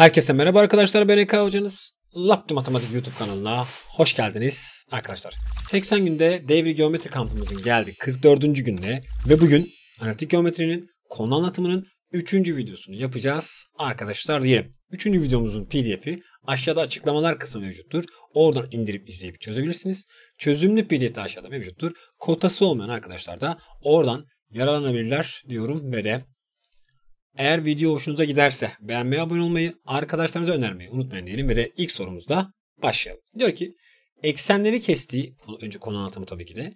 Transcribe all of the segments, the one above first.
Herkese merhaba arkadaşlar ben Eka hocanız. Laptop Matematik YouTube kanalına hoş geldiniz arkadaşlar. 80 günde devri geometri kampımızın geldi 44. gününe ve bugün analitik geometrinin konu anlatımının 3. videosunu yapacağız arkadaşlar diyelim. 3. videomuzun pdf'i aşağıda açıklamalar kısmı mevcuttur. Oradan indirip izleyip çözebilirsiniz. Çözümlü pdf aşağıda mevcuttur. Kotası olmayan arkadaşlar da oradan yararlanabilirler diyorum ve de eğer video hoşunuza giderse beğenmeyi, abone olmayı, arkadaşlarınıza önermeyi unutmayın diyelim ve de ilk sorumuzda başlayalım. Diyor ki eksenleri kestiği, önce konu anlatımı tabii ki de,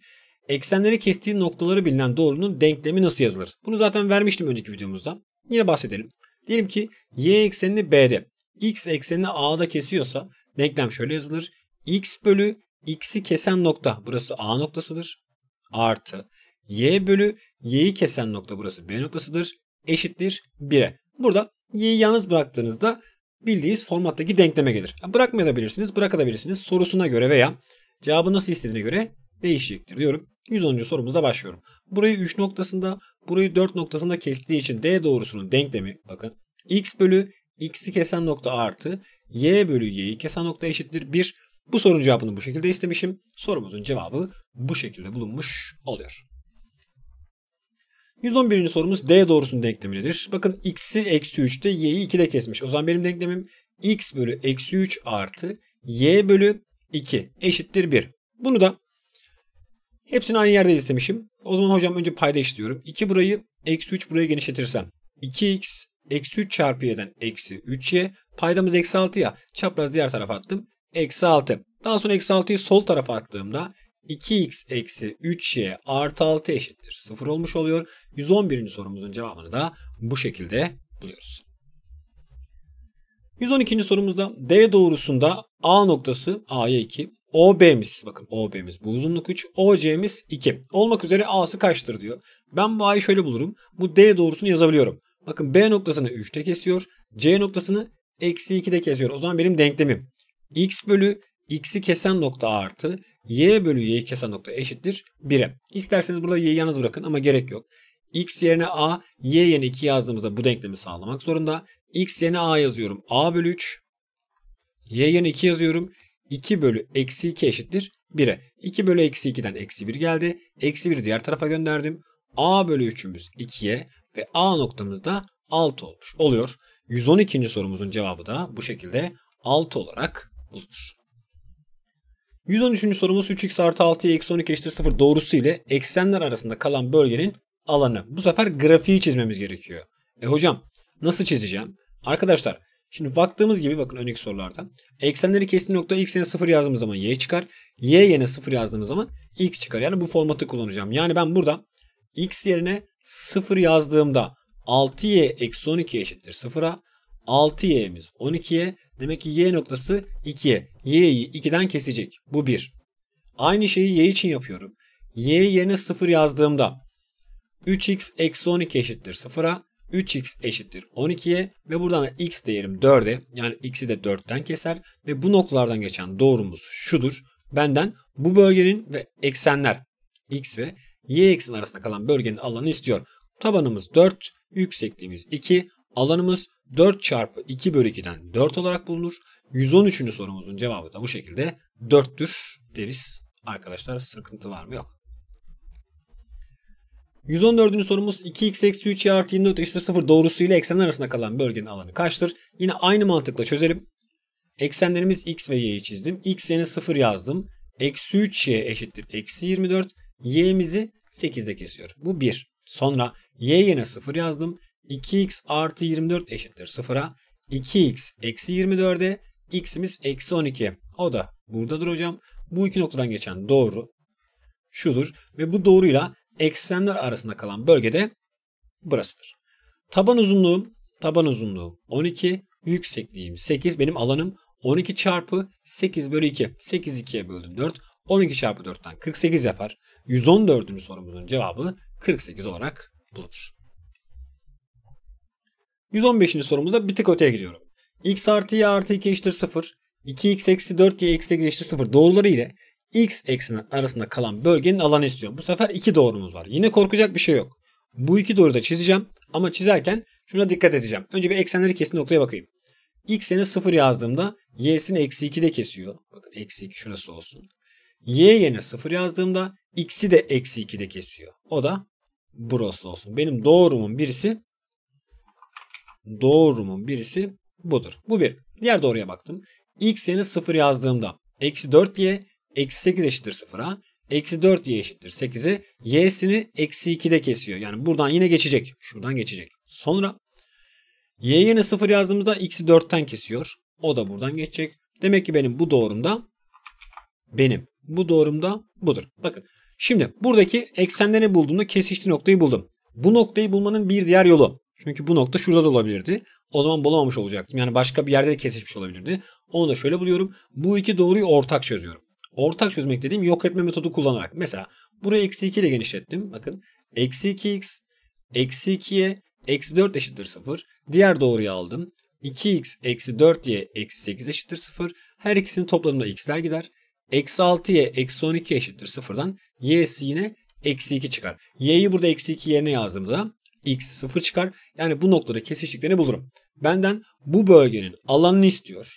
eksenleri kestiği noktaları bilinen doğrunun denklemi nasıl yazılır? Bunu zaten vermiştim önceki videomuzda. Yine bahsedelim. Diyelim ki y eksenini b'de, x eksenini a'da kesiyorsa denklem şöyle yazılır. x bölü x'i kesen nokta burası a noktasıdır. Artı y bölü y'yi kesen nokta burası b noktasıdır eşittir 1'e. Burada y'yi yalnız bıraktığınızda bildiğiniz formattaki denkleme gelir. bırakmayabilirsiniz, bırakabilirsiniz. Sorusuna göre veya cevabı nasıl istediğine göre değişecektir diyorum. 110. sorumuza başlıyorum. Burayı 3 noktasında, burayı 4 noktasında kestiği için D doğrusunun denklemi bakın. X bölü X'i kesen nokta artı Y bölü Y'yi kesen nokta eşittir 1. Bu sorunun cevabını bu şekilde istemişim. Sorumuzun cevabı bu şekilde bulunmuş oluyor. 111. sorumuz D doğrusunun denklemidir. Bakın x'i eksi 3'te y'yi 2'de kesmiş. O zaman benim denklemim x bölü eksi 3 artı y bölü 2 eşittir 1. Bunu da hepsini aynı yerde istemişim. O zaman hocam önce payda işliyorum. 2 burayı eksi 3 buraya genişletirsem 2x eksi 3 çarpı y'den eksi 3y. Paydamız eksi 6 ya. Çapraz diğer tarafa attım. Eksi 6. Daha sonra eksi 6'yı sol tarafa attığımda 2x eksi 3y artı 6 eşittir 0 olmuş oluyor. 111. sorumuzun cevabını da bu şekilde buluyoruz. 112. sorumuzda D doğrusunda A noktası A'ya 2, OB'miz bakın OB'miz bu uzunluk 3, OC'miz 2. Olmak üzere A'sı kaçtır diyor. Ben bu A'yı şöyle bulurum. Bu D doğrusunu yazabiliyorum. Bakın B noktasını 3'te kesiyor. C noktasını eksi 2'de kesiyor. O zaman benim denklemim x bölü x'i kesen nokta artı y bölü Y kesen nokta eşittir 1'e. İsterseniz burada y'yi yalnız bırakın ama gerek yok. x yerine a, y yerine 2 yazdığımızda bu denklemi sağlamak zorunda. x yerine a yazıyorum. a bölü 3. y yerine 2 yazıyorum. 2 bölü eksi 2 eşittir 1'e. 2 bölü eksi 2'den eksi 1 geldi. Eksi 1'i diğer tarafa gönderdim. a bölü 3'ümüz 2'ye ve a noktamız da 6 olmuş oluyor. 112. sorumuzun cevabı da bu şekilde 6 olarak bulunur. 113. sorumuz 3x artı 6'ya eksi 12 eşittir 0 doğrusu ile eksenler arasında kalan bölgenin alanı. Bu sefer grafiği çizmemiz gerekiyor. E hocam nasıl çizeceğim? Arkadaşlar şimdi baktığımız gibi bakın önceki sorularda eksenleri kestiği nokta x yerine 0 yazdığımız zaman y çıkar. Y yerine 0 yazdığımız zaman x çıkar. Yani bu formatı kullanacağım. Yani ben burada x yerine 0 yazdığımda 6y eksi 12 eşittir 0'a 6y'miz 12'ye Demek ki y noktası 2'ye. Y'yi 2'den kesecek. Bu 1. Aynı şeyi y için yapıyorum. y yerine 0 yazdığımda 3x eksi 12 eşittir 0'a. 3x eşittir 12'ye ve buradan da x değerim 4'e yani x'i de 4'ten keser ve bu noktalardan geçen doğrumuz şudur. Benden bu bölgenin ve eksenler x ve y eksen arasında kalan bölgenin alanı istiyor. Tabanımız 4, yüksekliğimiz 2, Alanımız 4 çarpı 2 bölü 2'den 4 olarak bulunur. 113. sorumuzun cevabı da bu şekilde 4'tür deriz. Arkadaşlar sıkıntı var mı? Yok. 114. sorumuz 2x eksi 3 y artı 24 eşittir 0 doğrusu ile eksen arasında kalan bölgenin alanı kaçtır? Yine aynı mantıkla çözelim. Eksenlerimiz x ve y'yi çizdim. x y'ne 0 yazdım. Eksi 3y eşittir eksi 24. y'mizi 8'de kesiyor. Bu 1. Sonra y yerine 0 yazdım. 2x artı 24 eşittir 0'a. 2x eksi 24'e x'imiz eksi 12. O da buradadır hocam. Bu iki noktadan geçen doğru şudur. Ve bu doğruyla eksenler arasında kalan bölgede burasıdır. Taban uzunluğum, taban uzunluğu 12, yüksekliğim 8, benim alanım 12 çarpı 8 bölü 2. 8 2'ye böldüm 4. 12 çarpı 4'ten 48 yapar. 114. sorumuzun cevabı 48 olarak bulunur. 115. sorumuzda bir tık öteye gidiyorum. x artı y artı 2 eşittir 0. 2x eksi 4y eksi 8 eşittir 0 doğruları ile x eksinin arasında kalan bölgenin alanı istiyorum. Bu sefer iki doğrumuz var. Yine korkacak bir şey yok. Bu iki doğruyu da çizeceğim ama çizerken şuna dikkat edeceğim. Önce bir eksenleri kesin noktaya bakayım. x'ini 0 yazdığımda y'sini eksi 2 de kesiyor. Bakın eksi 2 şurası olsun. y yerine 0 yazdığımda x'i de eksi 2 de kesiyor. O da burası olsun. Benim doğrumun birisi Doğrumun birisi budur. Bu bir. Diğer doğruya baktım. X yerine 0 yazdığımda eksi 4y eksi 8 eşittir 0'a. Eksi 4y eşittir 8'e. Y'sini eksi 2'de kesiyor. Yani buradan yine geçecek. Şuradan geçecek. Sonra y yerine 0 yazdığımızda x'i 4'ten kesiyor. O da buradan geçecek. Demek ki benim bu doğrumda benim bu doğrumda budur. Bakın şimdi buradaki eksenleri bulduğumda kesişti noktayı buldum. Bu noktayı bulmanın bir diğer yolu çünkü bu nokta şurada da olabilirdi. O zaman bulamamış olacaktım. Yani başka bir yerde de kesişmiş olabilirdi. Onu da şöyle buluyorum. Bu iki doğruyu ortak çözüyorum. Ortak çözmek dediğim yok etme metodu kullanarak. Mesela burayı eksi 2 ile genişlettim. Bakın eksi 2x eksi 2'ye eksi 4 eşittir 0. Diğer doğruyu aldım. 2x eksi 4y eksi 8 eşittir 0. Her ikisinin toplamında x'ler gider. Eksi 6y eksi 12 eşittir 0'dan y'si yine eksi 2 çıkar. y'yi burada eksi 2 yerine yazdığımda x sıfır çıkar. Yani bu noktada kesiştiklerini bulurum. Benden bu bölgenin alanını istiyor.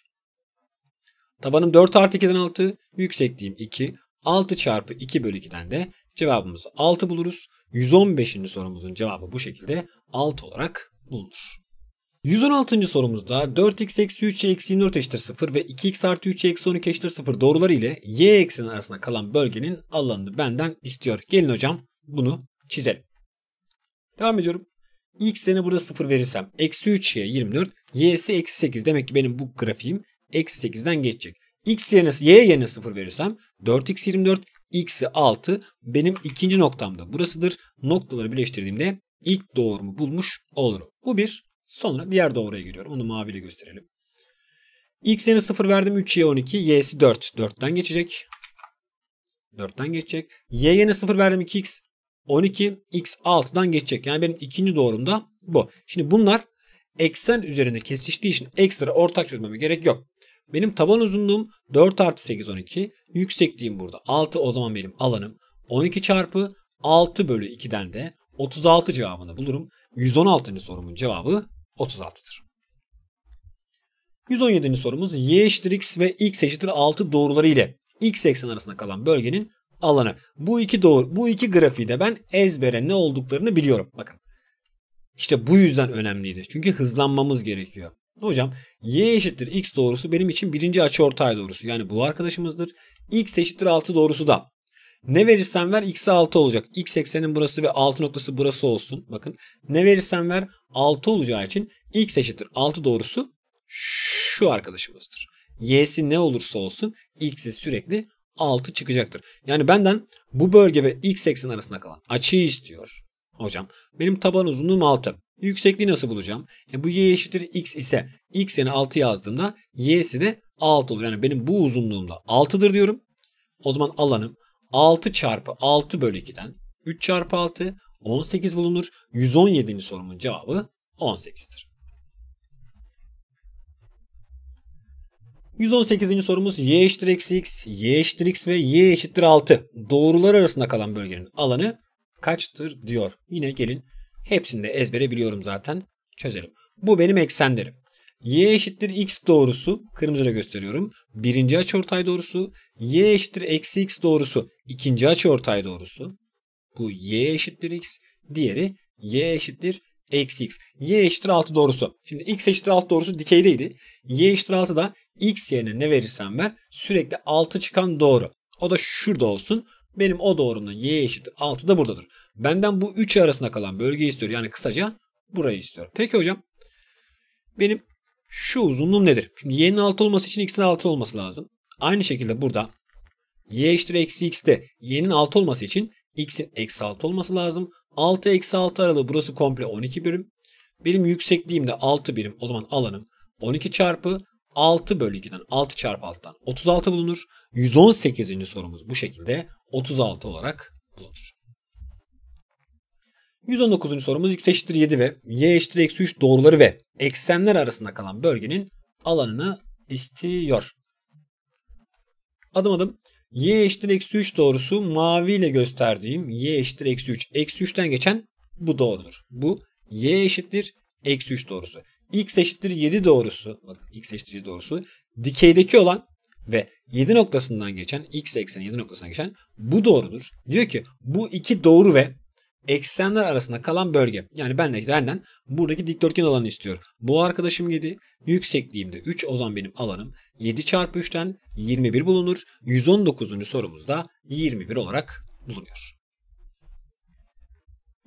Tabanım 4 artı 2'den 6, yüksekliğim 2. 6 çarpı 2 bölü 2'den de cevabımızı 6 buluruz. 115. sorumuzun cevabı bu şekilde 6 olarak bulunur. 116. sorumuzda 4x eksi 3 eksi 24 eşittir 0 ve 2x artı 3 eksi 12 eşittir 0 doğruları ile y eksenin arasında kalan bölgenin alanını benden istiyor. Gelin hocam bunu çizelim. Devam ediyorum. X X'ini burada 0 verirsem eksi 3 y 24. Y'si eksi 8. Demek ki benim bu grafiğim eksi 8'den geçecek. X yerine, Y yerine 0 verirsem 4x 24 x'i 6 benim ikinci noktamda burasıdır. Noktaları birleştirdiğimde ilk doğrumu bulmuş olurum. Bu bir. Sonra diğer doğruya geliyor. Onu maviyle gösterelim. X X'ine 0 verdim 3y 12. Y'si 4. 4'ten geçecek. 4'ten geçecek. Y Y'ye 0 verdim 2x. 12x6'dan geçecek. Yani benim ikinci doğrum da bu. Şimdi bunlar eksen üzerinde kesiştiği için ekstra ortak çözmeme gerek yok. Benim taban uzunluğum 4 artı 8 12. Yüksekliğim burada 6 o zaman benim alanım. 12 çarpı 6 bölü 2'den de 36 cevabını bulurum. 116. sorumun cevabı 36'dır. 117. sorumuz y eşittir x ve x eşittir 6 doğruları ile x eksen arasında kalan bölgenin alanı. Bu iki doğru bu iki grafiği de ben ezbere ne olduklarını biliyorum. Bakın. İşte bu yüzden önemliydi. Çünkü hızlanmamız gerekiyor. Hocam y eşittir x doğrusu benim için birinci açı ortay doğrusu. Yani bu arkadaşımızdır. x eşittir 6 doğrusu da. Ne verirsen ver x'e 6 olacak. x eksenin burası ve 6 noktası burası olsun. Bakın ne verirsen ver 6 olacağı için x eşittir 6 doğrusu şu arkadaşımızdır. y'si ne olursa olsun x'i sürekli 6 çıkacaktır. Yani benden bu bölge ve x eksen arasında kalan açıyı istiyor. Hocam benim taban uzunluğum 6. Yüksekliği nasıl bulacağım? E bu y eşittir x ise x yerine 6 yazdığımda y'si de 6 olur. Yani benim bu uzunluğumda 6'dır diyorum. O zaman alanım 6 çarpı 6 bölü 2'den 3 çarpı 6 18 bulunur. 117. sorumun cevabı 18'dir. 118. sorumuz y eşittir eksi x, y eşittir x ve y eşittir 6. Doğrular arasında kalan bölgenin alanı kaçtır diyor. Yine gelin hepsini de ezbere biliyorum zaten çözelim. Bu benim eksenlerim. y eşittir x doğrusu kırmızıyla gösteriyorum. Birinci açıortay doğrusu. y eşittir eksi x doğrusu ikinci açıortay doğrusu. Bu y eşittir x. Diğeri y eşittir eksi x. y eşittir 6 doğrusu. Şimdi x eşittir 6 doğrusu dikeydeydi. y eşittir 6 da X yerine ne verirsem ver sürekli 6 çıkan doğru. O da şurada olsun. Benim o doğrunun y eşittir 6 da buradadır. Benden bu 3 arasında kalan bölgeyi istiyor. Yani kısaca burayı istiyorum. Peki hocam benim şu uzunluğum nedir? Şimdi y'nin 6 olması için x'in 6 olması lazım. Aynı şekilde burada y eşittir eksi x'te y'nin 6 olması için x'in eksi 6 olması lazım. 6 eksi 6 aralığı burası komple 12 birim. Benim yüksekliğim de 6 birim. O zaman alanım 12 çarpı 6 bölü 2'den 6 çarpı 6'dan 36 bulunur. 118. sorumuz bu şekilde 36 olarak bulunur. 119. sorumuz x eşittir 7 ve y eşittir eksi 3 doğruları ve eksenler arasında kalan bölgenin alanını istiyor. Adım adım y eşittir eksi 3 doğrusu mavi ile gösterdiğim y eşittir eksi 3. Eksi 3'ten geçen bu doğrudur. Bu y eşittir eksi 3 doğrusu x eşittir 7 doğrusu bak, x eşittir 7 doğrusu dikeydeki olan ve 7 noktasından geçen x ekseni 7 noktasından geçen bu doğrudur. Diyor ki bu iki doğru ve eksenler arasında kalan bölge. Yani ben de benden buradaki dikdörtgen alanı istiyor. Bu arkadaşım 7. yüksekliğimde 3. O zaman benim alanım 7 çarpı 3'ten 21 bulunur. 119. sorumuzda 21 olarak bulunuyor.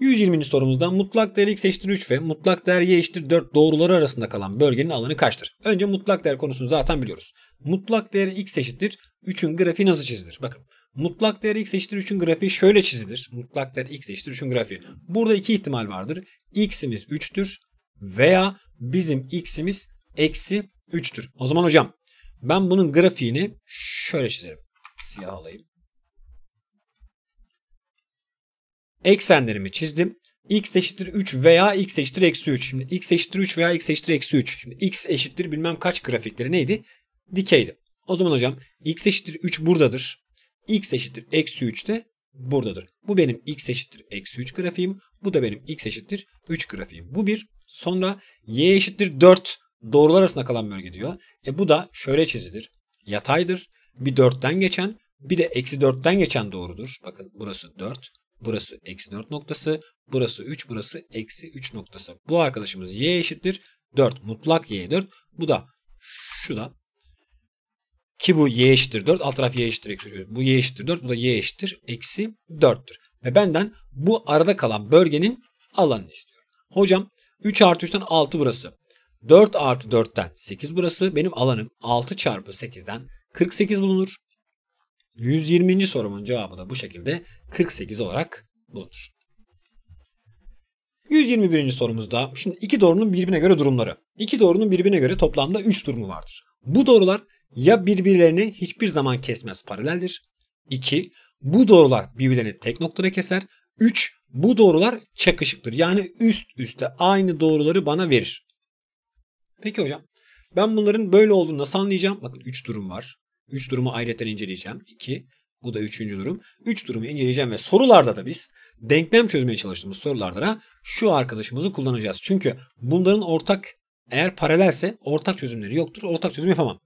120. sorumuzda mutlak değer x eşittir 3 ve mutlak değer y eşittir 4 doğruları arasında kalan bölgenin alanı kaçtır? Önce mutlak değer konusunu zaten biliyoruz. Mutlak değer x eşittir 3'ün grafiği nasıl çizilir? Bakın mutlak değer x eşittir 3'ün grafiği şöyle çizilir. Mutlak değer x eşittir 3'ün grafiği. Burada iki ihtimal vardır. x'imiz 3'tür veya bizim x'imiz eksi 3'tür. O zaman hocam ben bunun grafiğini şöyle çizerim. Siyah alayım. eksenlerimi çizdim. x eşittir 3 veya x eşittir eksi 3. Şimdi x eşittir 3 veya x eşittir eksi 3. Şimdi x eşittir bilmem kaç grafikleri neydi? Dikeydi. O zaman hocam x eşittir 3 buradadır. x eşittir eksi 3 de buradadır. Bu benim x eşittir eksi 3 grafiğim. Bu da benim x eşittir 3 grafiğim. Bu bir. Sonra y eşittir 4 doğrular arasında kalan bölge diyor. E bu da şöyle çizilir. Yataydır. Bir 4'ten geçen bir de eksi 4'ten geçen doğrudur. Bakın burası 4. Burası eksi 4 noktası. Burası 3. Burası eksi 3 noktası. Bu arkadaşımız y eşittir. 4. Mutlak y 4. Bu da şu ki bu y eşittir 4. Alt taraf y eşittir eksi Bu y eşittir 4. Bu da y eşittir eksi 4'tür. Ve benden bu arada kalan bölgenin alanını istiyor. Hocam 3 artı 3'ten 6 burası. 4 artı 4'ten 8 burası. Benim alanım 6 çarpı 8'den 48 bulunur. 120. sorumun cevabı da bu şekilde 48 olarak bulunur. 121. sorumuzda şimdi iki doğrunun birbirine göre durumları. İki doğrunun birbirine göre toplamda 3 durumu vardır. Bu doğrular ya birbirlerini hiçbir zaman kesmez paraleldir. 2. Bu doğrular birbirlerini tek noktada keser. 3. Bu doğrular çakışıktır. Yani üst üste aynı doğruları bana verir. Peki hocam ben bunların böyle olduğunu nasıl anlayacağım? Bakın 3 durum var. 3 durumu ayrıca inceleyeceğim. 2 Bu da üçüncü durum. 3 durumu inceleyeceğim ve sorularda da biz denklem çözmeye çalıştığımız sorularda da şu arkadaşımızı kullanacağız. Çünkü bunların ortak eğer paralelse ortak çözümleri yoktur. Ortak çözüm yapamam.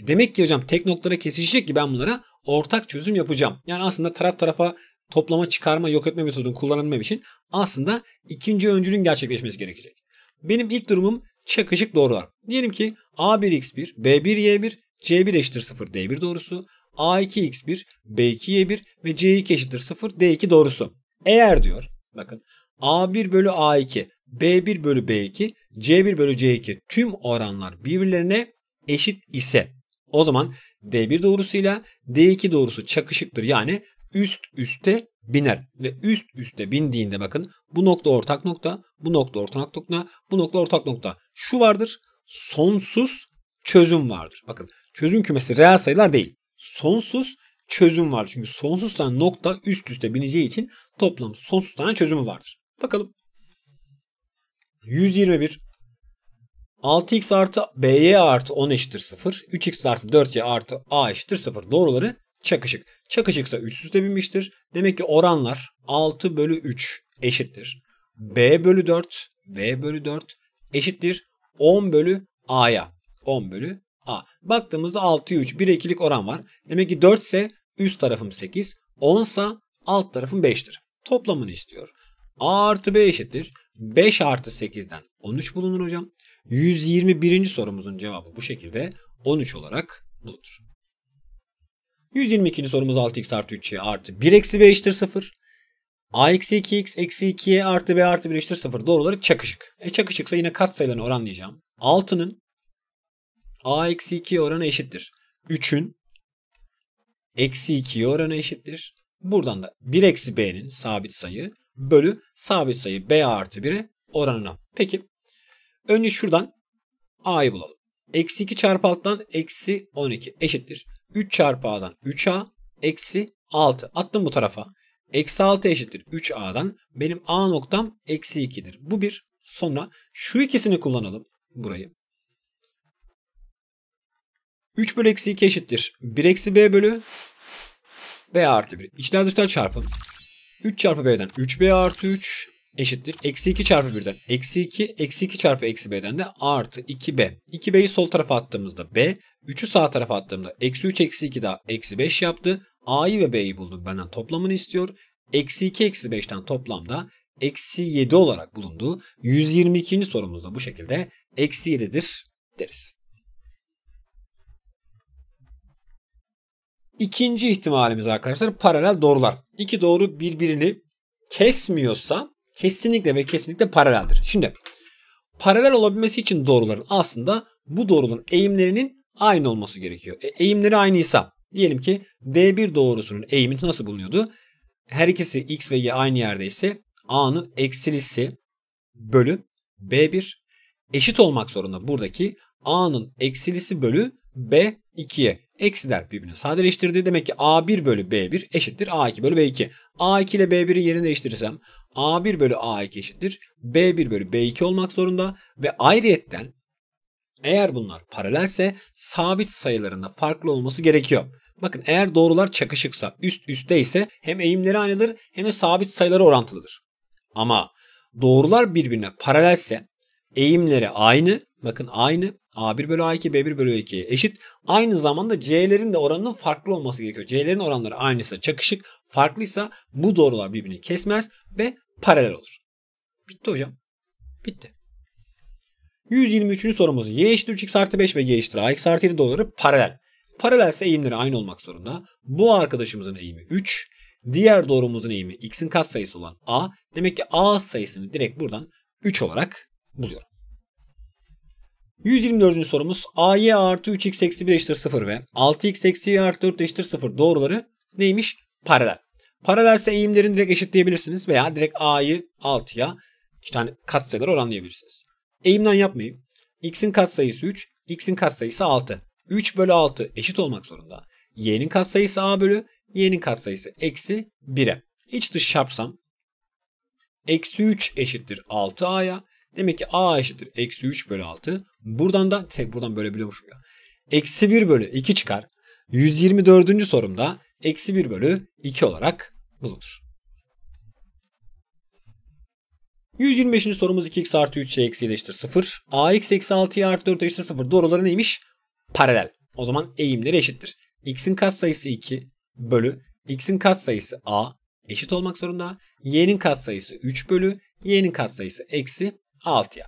Demek ki hocam tek noktalara kesişecek ki ben bunlara ortak çözüm yapacağım. Yani aslında taraf tarafa toplama, çıkarma, yok etme metodunu kullanabilmem için aslında ikinci öncülün gerçekleşmesi gerekecek. Benim ilk durumum çakışık doğrular. Diyelim ki A1X1, B1Y1, C1 eşittir 0 D1 doğrusu. A2 X1 B2 Y1 ve C2 eşittir 0 D2 doğrusu. Eğer diyor bakın A1 bölü A2 B1 bölü B2 C1 bölü C2 tüm oranlar birbirlerine eşit ise o zaman D1 doğrusuyla D2 doğrusu çakışıktır. Yani üst üste biner ve üst üste bindiğinde bakın bu nokta ortak nokta, bu nokta ortak nokta, bu nokta ortak nokta. Şu vardır. Sonsuz çözüm vardır. Bakın Çözüm kümesi reel sayılar değil. Sonsuz çözüm var. Çünkü sonsuz tane nokta üst üste bineceği için toplam sonsuz tane çözümü vardır. Bakalım. 121 6x artı b'ye artı 10 eşittir 0. 3x artı 4y artı a eşittir 0. Doğruları çakışık. Çakışıksa üst üste binmiştir. Demek ki oranlar 6 bölü 3 eşittir. b bölü 4 b bölü 4 eşittir 10 bölü a'ya. 10 bölü A. Baktığımızda 6'ya 3 1'e 2'lik oran var. Demek ki 4 ise üst tarafım 8, 10 ise alt tarafım 5'tir. Toplamını istiyor. A artı B eşittir. 5 artı 8'den 13 bulunur hocam. 121. sorumuzun cevabı bu şekilde 13 olarak bulunur. 122. sorumuz 6x artı 3y artı 1 eksi b eşittir 0. a eksi 2x eksi 2y artı b artı 1 eşittir 0 doğru olarak çakışık. E çakışıksa yine katsayılarını oranlayacağım. 6'nın a eksi 2 oranı eşittir. 3'ün eksi 2 oranı eşittir. Buradan da 1 eksi b'nin sabit sayı bölü sabit sayı b artı 1'e oranına. Peki önce şuradan a'yı bulalım. Eksi 2 çarpı alttan eksi 12 eşittir. 3 çarpı a'dan 3a eksi 6. Attım bu tarafa. Eksi 6 eşittir 3a'dan. Benim a noktam eksi 2'dir. Bu bir. Sonra şu ikisini kullanalım burayı. 3 bölü eksi 2 eşittir. 1 eksi b bölü b artı 1. İçler dışlar çarpın. 3 çarpı b'den 3b artı 3 eşittir. Eksi 2 çarpı 1'den. Eksi 2, eksi 2 çarpı eksi b'den de artı 2b. 2b'yi sol tarafa attığımızda b. 3'ü sağ tarafa attığımda eksi 3 eksi 2 daha eksi 5 yaptı. a'yı ve b'yi buldum benden toplamını istiyor. Eksi 2 eksi 5'ten toplamda eksi 7 olarak bulundu. 122. sorumuzda bu şekilde eksi 7'dir deriz. İkinci ihtimalimiz arkadaşlar paralel doğrular. İki doğru birbirini kesmiyorsa kesinlikle ve kesinlikle paraleldir. Şimdi paralel olabilmesi için doğruların aslında bu doğruların eğimlerinin aynı olması gerekiyor. E, eğimleri aynıysa diyelim ki D1 doğrusunun eğimi nasıl bulunuyordu? Her ikisi X ve Y aynı yerdeyse A'nın eksilisi bölü B1 eşit olmak zorunda buradaki A'nın eksilisi bölü B 2'ye eksiler birbirine sadeleştirdi. Demek ki A1 bölü B1 eşittir A2 bölü B2. A2 ile B1'i yerini değiştirirsem A1 bölü A2 eşittir. B1 bölü B2 olmak zorunda ve ayrıyetten eğer bunlar paralelse sabit sayılarında farklı olması gerekiyor. Bakın eğer doğrular çakışıksa üst üste ise hem eğimleri aynıdır hem de sabit sayıları orantılıdır. Ama doğrular birbirine paralelse eğimleri aynı bakın aynı A1 bölü A2, B1 bölü A2 eşit. Aynı zamanda C'lerin de oranının farklı olması gerekiyor. C'lerin oranları aynıysa çakışık, farklıysa bu doğrular birbirini kesmez ve paralel olur. Bitti hocam. Bitti. 123. sorumuz y eşittir 3x artı 5 ve y eşittir ax artı 7 doğruları paralel. Paralelse eğimleri aynı olmak zorunda. Bu arkadaşımızın eğimi 3. Diğer doğrumuzun eğimi x'in katsayısı olan a. Demek ki a sayısını direkt buradan 3 olarak buluyorum. 124. sorumuz AY artı 3x eksi 1 eşittir 0 ve 6x eksi y artı 4 eşittir 0 doğruları neymiş? Paralel. Paralelse eğimlerini direkt eşitleyebilirsiniz veya direkt A'yı 6'ya işte hani katsayıları oranlayabilirsiniz. Eğimden yapmayın. X'in katsayısı 3, X'in katsayısı 6. 3 bölü 6 eşit olmak zorunda. Y'nin katsayısı A bölü, Y'nin katsayısı eksi 1'e. İç dış çarpsam eksi 3 eşittir 6A'ya, Demek ki a eşittir eksi 3 bölü 6. Buradan da tek buradan böyle biliyormuşum ya. Eksi 1 bölü 2 çıkar. 124. sorumda eksi 1 bölü 2 olarak bulunur. 125. sorumuz 2x artı 3'e eksi eşittir 0. ax eksi 6'ya artı 4 eşittir 0. Doğruları neymiş? Paralel. O zaman eğimleri eşittir. x'in katsayısı 2 bölü x'in katsayısı a eşit olmak zorunda. y'nin katsayısı 3 bölü y'nin katsayısı eksi 6'ya.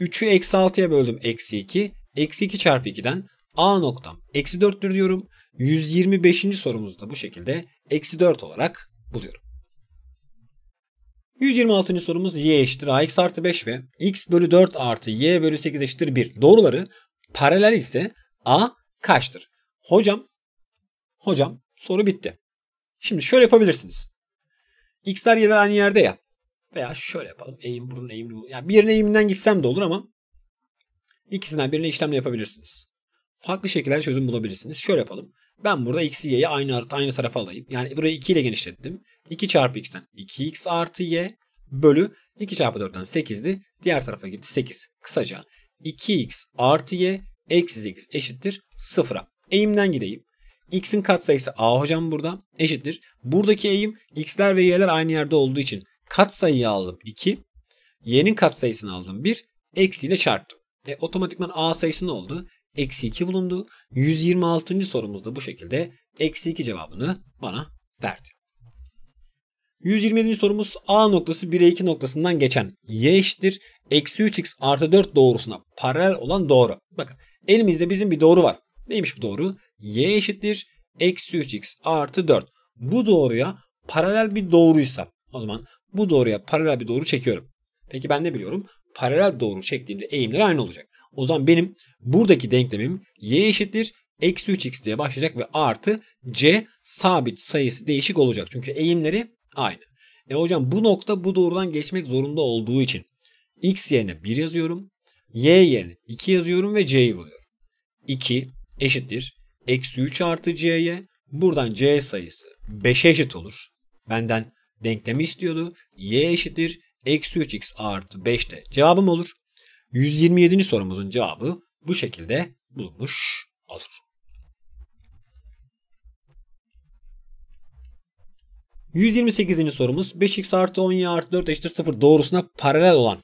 3'ü eksi 6'ya böldüm eksi 2. Eksi 2 çarpı 2'den A noktam eksi 4'tür diyorum. 125. sorumuzda bu şekilde eksi 4 olarak buluyorum. 126. sorumuz y eşittir a x artı 5 ve x bölü 4 artı y bölü 8 eşittir 1. Doğruları paralel ise a kaçtır? Hocam, hocam soru bitti. Şimdi şöyle yapabilirsiniz. X'ler y'ler aynı yerde ya. Veya şöyle yapalım. Eğim burun eğim limon. Yani birine eğiminden gitsem de olur ama ikisinden birine işlemle yapabilirsiniz. Farklı şekiller çözüm bulabilirsiniz. Şöyle yapalım. Ben burada x'i y'yi aynı, aynı tarafa alayım. Yani burayı 2 ile genişlettim. 2 çarpı x'ten 2x artı y bölü 2 çarpı 4'ten 8'di. Diğer tarafa gitti 8. Kısaca 2x artı y eksi 8 eşittir 0'a. Eğimden gideyim. X'in katsayısı A hocam burada eşittir. Buradaki eğim X'ler ve Y'ler aynı yerde olduğu için katsayıyı aldım 2. Y'nin katsayısını aldım 1. Eksiyle çarptım. E, otomatikman A sayısı ne oldu? Eksi 2 bulundu. 126. sorumuzda bu şekilde eksi 2 cevabını bana verdi. 127. sorumuz A noktası 1'e 2 noktasından geçen y eşittir. Eksi 3x artı 4 doğrusuna paralel olan doğru. Bakın elimizde bizim bir doğru var. Neymiş bu doğru? y eşittir. Eksi 3x artı 4. Bu doğruya paralel bir doğruysa o zaman bu doğruya paralel bir doğru çekiyorum. Peki ben ne biliyorum? Paralel doğru çektiğimde eğimler aynı olacak. O zaman benim buradaki denklemim y eşittir eksi 3x diye başlayacak ve artı c sabit sayısı değişik olacak. Çünkü eğimleri aynı. E hocam bu nokta bu doğrudan geçmek zorunda olduğu için x yerine 1 yazıyorum. y yerine 2 yazıyorum ve c'yi buluyorum. 2 eşittir eksi 3 artı c'ye buradan c sayısı 5'e eşit olur. Benden denklemi istiyordu. Y eşittir. Eksi 3x artı 5 de cevabım olur. 127. sorumuzun cevabı bu şekilde bulunmuş olur. 128. sorumuz 5x artı 10y artı 4 eşittir 0 doğrusuna paralel olan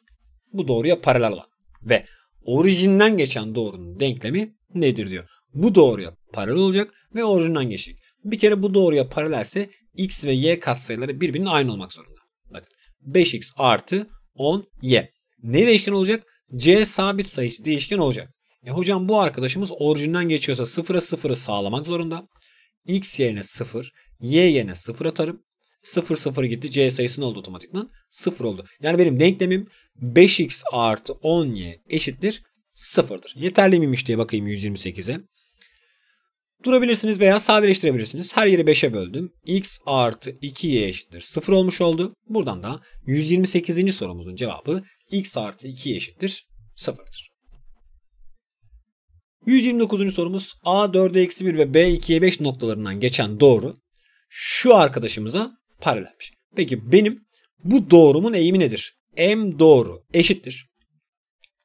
bu doğruya paralel olan ve orijinden geçen doğrunun denklemi nedir diyor. Bu doğruya paralel olacak ve orijinden geçecek. Bir kere bu doğruya paralelse x ve y katsayıları birbirinin aynı olmak zorunda. Bakın 5x artı 10y. Ne değişken olacak? c sabit sayısı değişken olacak. E hocam bu arkadaşımız orijinden geçiyorsa 0'a 0'ı sağlamak zorunda. x yerine 0, y yerine 0 atarım. 0 0 gitti. C sayısı ne oldu otomatikman? 0 oldu. Yani benim denklemim 5x artı 10y eşittir 0'dır. Yeterli miymiş diye bakayım 128'e. Durabilirsiniz veya sadeleştirebilirsiniz. Her yeri 5'e böldüm. x artı 2y eşittir 0 olmuş oldu. Buradan da 128. sorumuzun cevabı x artı 2 y eşittir 0'dır. 129. sorumuz a 4'e eksi 1 ve b 2'ye 5 noktalarından geçen doğru şu arkadaşımıza paralelmiş. Peki benim bu doğrumun eğimi nedir? m doğru eşittir.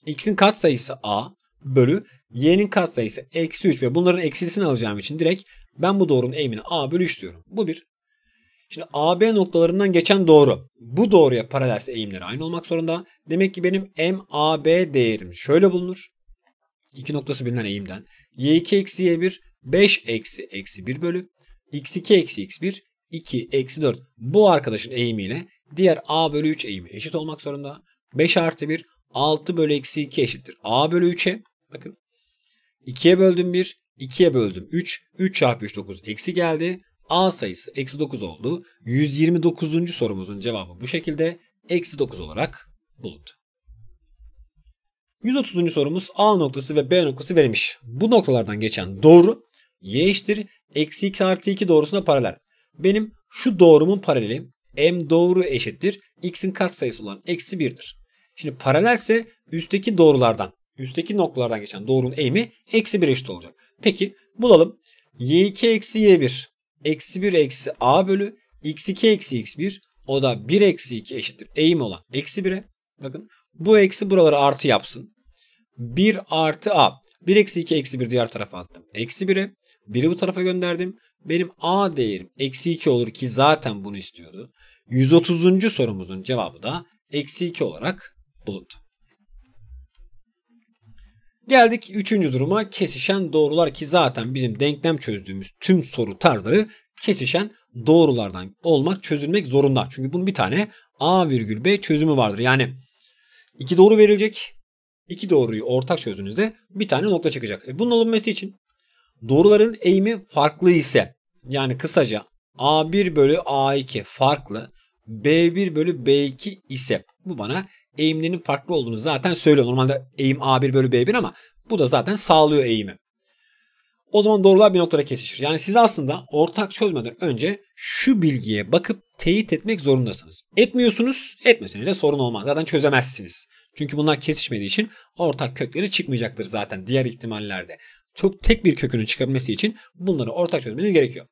x'in katsayısı a bölü y'nin katsayısı eksi 3 ve bunların eksilisini alacağım için direkt ben bu doğrunun eğimini a bölü 3 diyorum. Bu bir. Şimdi AB noktalarından geçen doğru. Bu doğruya paralelse eğimleri aynı olmak zorunda. Demek ki benim MAB değerim şöyle bulunur. İki noktası bilinen eğimden. Y2 eksi Y1 5 eksi eksi 1 bölü. X2 eksi X1 2 eksi 4. Bu arkadaşın eğimiyle diğer A bölü 3 eğimi eşit olmak zorunda. 5 artı 1 6 bölü eksi 2 eşittir. A bölü 3'e bakın 2'ye böldüm 1, 2'ye böldüm 3, 3 çarpı 3 9 eksi geldi. A sayısı eksi 9 oldu. 129. sorumuzun cevabı bu şekilde eksi 9 olarak bulundu. 130. sorumuz A noktası ve B noktası verilmiş. Bu noktalardan geçen doğru y eşittir eksi 2 artı 2 doğrusuna paralel. Benim şu doğrumun paraleli m doğru eşittir x'in katsayısı olan eksi 1'dir. Şimdi paralelse üstteki doğrulardan Üstteki noktalardan geçen doğrunun eğimi eksi 1 eşit olacak. Peki bulalım. y2 eksi y1 eksi 1 eksi a bölü x2 eksi x1 o da 1 eksi 2 eşittir. Eğim olan eksi 1'e. Bakın bu eksi buraları artı yapsın. 1 artı a. 1 eksi 2 eksi 1 diğer tarafa attım. Eksi 1'e. 1'i bu tarafa gönderdim. Benim a değerim eksi 2 olur ki zaten bunu istiyordu. 130. sorumuzun cevabı da eksi 2 olarak bulundu. Geldik üçüncü duruma kesişen doğrular ki zaten bizim denklem çözdüğümüz tüm soru tarzları kesişen doğrulardan olmak çözülmek zorunda. Çünkü bunun bir tane A virgül B çözümü vardır. Yani iki doğru verilecek. İki doğruyu ortak çözdüğünüzde bir tane nokta çıkacak. E bunun alınması için doğruların eğimi farklı ise yani kısaca A1 bölü A2 farklı B1 bölü B2 ise bu bana eğimlerin farklı olduğunu zaten söylüyor. Normalde eğim A1 bölü B1 ama bu da zaten sağlıyor eğimi. O zaman doğrular bir noktada kesişir. Yani siz aslında ortak çözmeden önce şu bilgiye bakıp teyit etmek zorundasınız. Etmiyorsunuz, etmeseniz de sorun olmaz. Zaten çözemezsiniz. Çünkü bunlar kesişmediği için ortak kökleri çıkmayacaktır zaten diğer ihtimallerde. Çok tek bir kökünün çıkabilmesi için bunları ortak çözmeniz gerekiyor.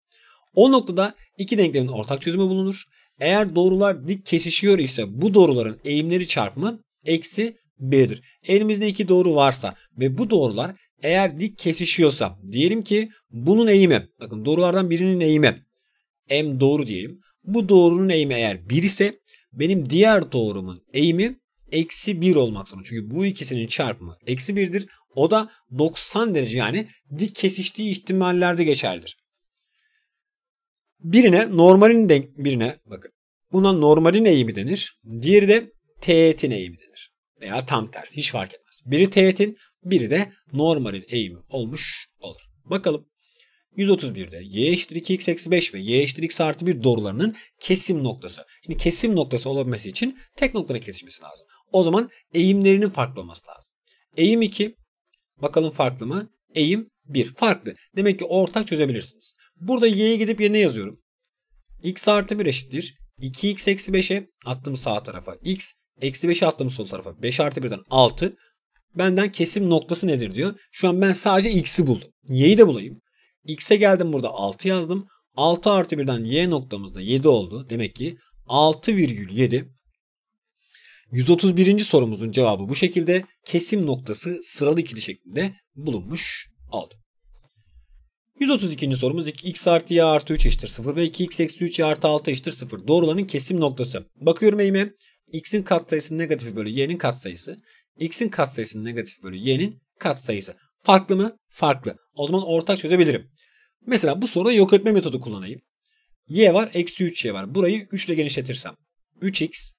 O noktada iki denklemin ortak çözümü bulunur. Eğer doğrular dik kesişiyor ise bu doğruların eğimleri çarpımı eksi 1'dir. Elimizde iki doğru varsa ve bu doğrular eğer dik kesişiyorsa diyelim ki bunun eğimi bakın doğrulardan birinin eğimi m doğru diyelim. Bu doğrunun eğimi eğer 1 ise benim diğer doğrumun eğimi eksi 1 olmak zorunda. Çünkü bu ikisinin çarpımı eksi 1'dir. O da 90 derece yani dik kesiştiği ihtimallerde geçerlidir. Birine normalin denk birine bakın. Buna normalin eğimi denir. Diğeri de teğetin eğimi denir. Veya tam tersi hiç fark etmez. Biri teğetin biri de normalin eğimi olmuş olur. Bakalım 131'de y eşittir 2x eksi 5 ve y eşittir x artı 1 doğrularının kesim noktası. Şimdi kesim noktası olabilmesi için tek noktada kesişmesi lazım. O zaman eğimlerinin farklı olması lazım. Eğim 2 bakalım farklı mı? Eğim 1 farklı. Demek ki ortak çözebilirsiniz. Burada y'ye gidip yerine yazıyorum. x artı 1 eşittir. 2x eksi 5'e attım sağ tarafa. x eksi 5'e attım sol tarafa. 5 artı 1'den 6. Benden kesim noktası nedir diyor. Şu an ben sadece x'i buldum. Y'yi de bulayım. x'e geldim burada 6 yazdım. 6 artı 1'den y noktamızda 7 oldu. Demek ki 6,7. 131. sorumuzun cevabı bu şekilde kesim noktası sıralı ikili şeklinde bulunmuş oldu. 132. sorumuz x artı y artı 3 eşittir 0 ve 2x eksi 3 y artı 6 eşittir 0. Doğrulanın kesim noktası. Bakıyorum eğime x'in katsayısı negatifi bölü y'nin katsayısı. x'in katsayısı negatifi bölü y'nin katsayısı. Farklı mı? Farklı. O zaman ortak çözebilirim. Mesela bu soruda yok etme metodu kullanayım. y var eksi 3y var. Burayı 3 ile genişletirsem. 3x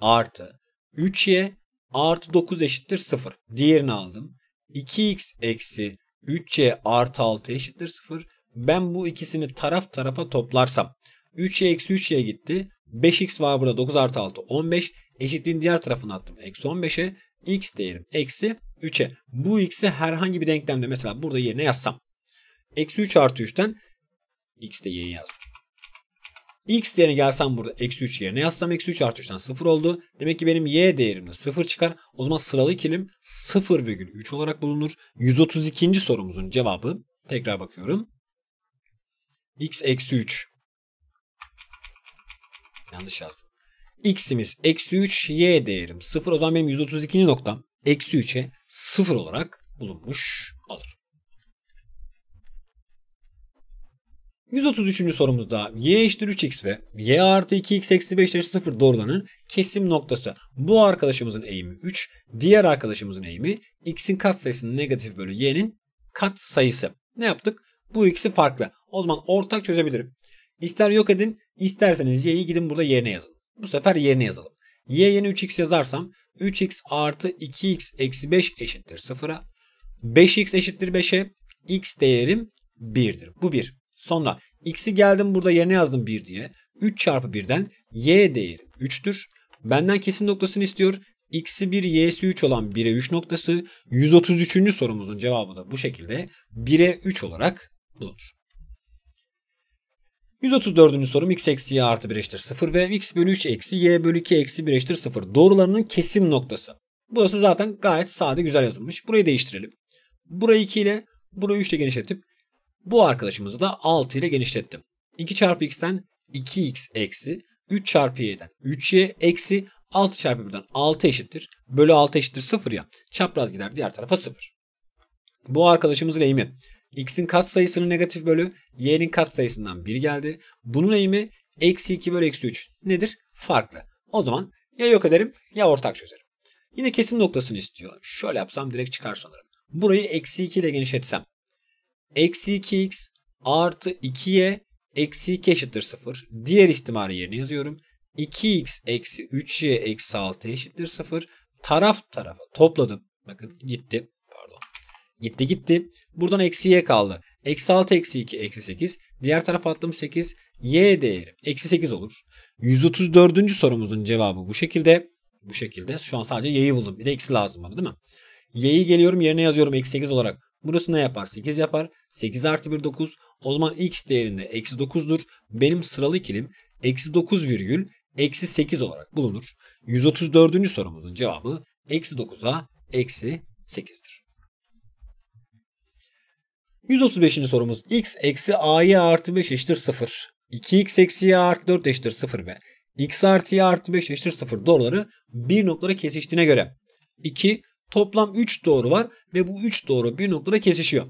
artı 3y artı 9 eşittir 0. Diğerini aldım. 2x eksi 3y artı 6 eşittir 0. Ben bu ikisini taraf tarafa toplarsam 3y eksi 3y gitti. 5x var burada 9 artı 6 15. Eşitliğin diğer tarafına attım. Eksi 15'e x değerim eksi 3'e. Bu x'i herhangi bir denklemde mesela burada yerine yazsam. Eksi 3 artı 3'ten x de y'yi yazdım x değerine gelsem burada eksi 3 yerine yazsam eksi 3 artı 3'ten 0 oldu. Demek ki benim y değerim de 0 çıkar. O zaman sıralı ikilim 0,3 olarak bulunur. 132. sorumuzun cevabı tekrar bakıyorum. x eksi 3 yanlış yazdım. x'imiz eksi 3 y değerim 0 o zaman benim 132. noktam eksi 3'e 0 olarak bulunmuş olur. 133. sorumuzda y eşittir 3x ve y artı 2x eksi 5 eşittir 0 doğrulanın kesim noktası. Bu arkadaşımızın eğimi 3, diğer arkadaşımızın eğimi x'in katsayısının negatif bölü y'nin kat sayısı. Ne yaptık? Bu ikisi farklı. O zaman ortak çözebilirim. İster yok edin, isterseniz y'yi gidin burada yerine yazın. Bu sefer yerine yazalım. y yerine 3x yazarsam 3x artı 2x eksi 5 eşittir 0'a. 5x eşittir 5'e. x değerim 1'dir. Bu 1. Sonra x'i geldim burada yerine yazdım 1 diye. 3 çarpı 1'den y değeri 3'tür. Benden kesim noktasını istiyor. X'i 1, Y'si 3 olan 1'e 3 noktası 133. sorumuzun cevabı da bu şekilde 1'e 3 olarak bulunur. 134. sorum x eksi y artı 1 eşittir 0 ve x bölü 3 eksi y bölü 2 eksi 1 eşittir 0. Doğrularının kesim noktası. Burası zaten gayet sade güzel yazılmış. Burayı değiştirelim. Burayı 2 ile burayı 3 ile genişletip bu arkadaşımızı da 6 ile genişlettim. 2 çarpı x'ten 2x eksi 3 çarpı y'den 3y eksi 6 çarpı 1'den 6 eşittir. Bölü 6 eşittir 0 ya. Çapraz gider diğer tarafa 0. Bu arkadaşımızın eğimi x'in kat katsayısının negatif bölü y'nin kat sayısından 1 geldi. Bunun eğimi eksi 2 bölü eksi 3 nedir? Farklı. O zaman ya yok ederim ya ortak çözerim. Yine kesim noktasını istiyor. Şöyle yapsam direkt çıkar sanırım. Burayı eksi 2 ile genişletsem eksi 2x artı 2y eksi 2 eşittir 0. Diğer ihtimal yerine yazıyorum. 2x eksi 3y eksi 6 eşittir 0. Taraf tarafa topladım. Bakın gitti. Pardon. Gitti gitti. Buradan eksi y kaldı. Eksi 6 eksi 2 eksi 8. Diğer tarafa attım 8. Y değeri eksi 8 olur. 134. sorumuzun cevabı bu şekilde. Bu şekilde. Şu an sadece y'yi buldum. Bir de eksi lazım bana değil mi? Y'yi geliyorum yerine yazıyorum. Eksi 8 olarak. Burası ne yapar? 8 yapar. 8 artı 1 9. O zaman x değerinde eksi 9'dur. Benim sıralı ikilim eksi 9 virgül eksi 8 olarak bulunur. 134. sorumuzun cevabı eksi 9'a eksi 8'dir. 135. sorumuz x eksi a'ya artı 5 eşittir 0. 2x eksi y artı 4 eşittir 0 ve x artı y artı 5 eşittir 0 doğruları bir noktada kesiştiğine göre 2 Toplam 3 doğru var ve bu 3 doğru bir noktada kesişiyor.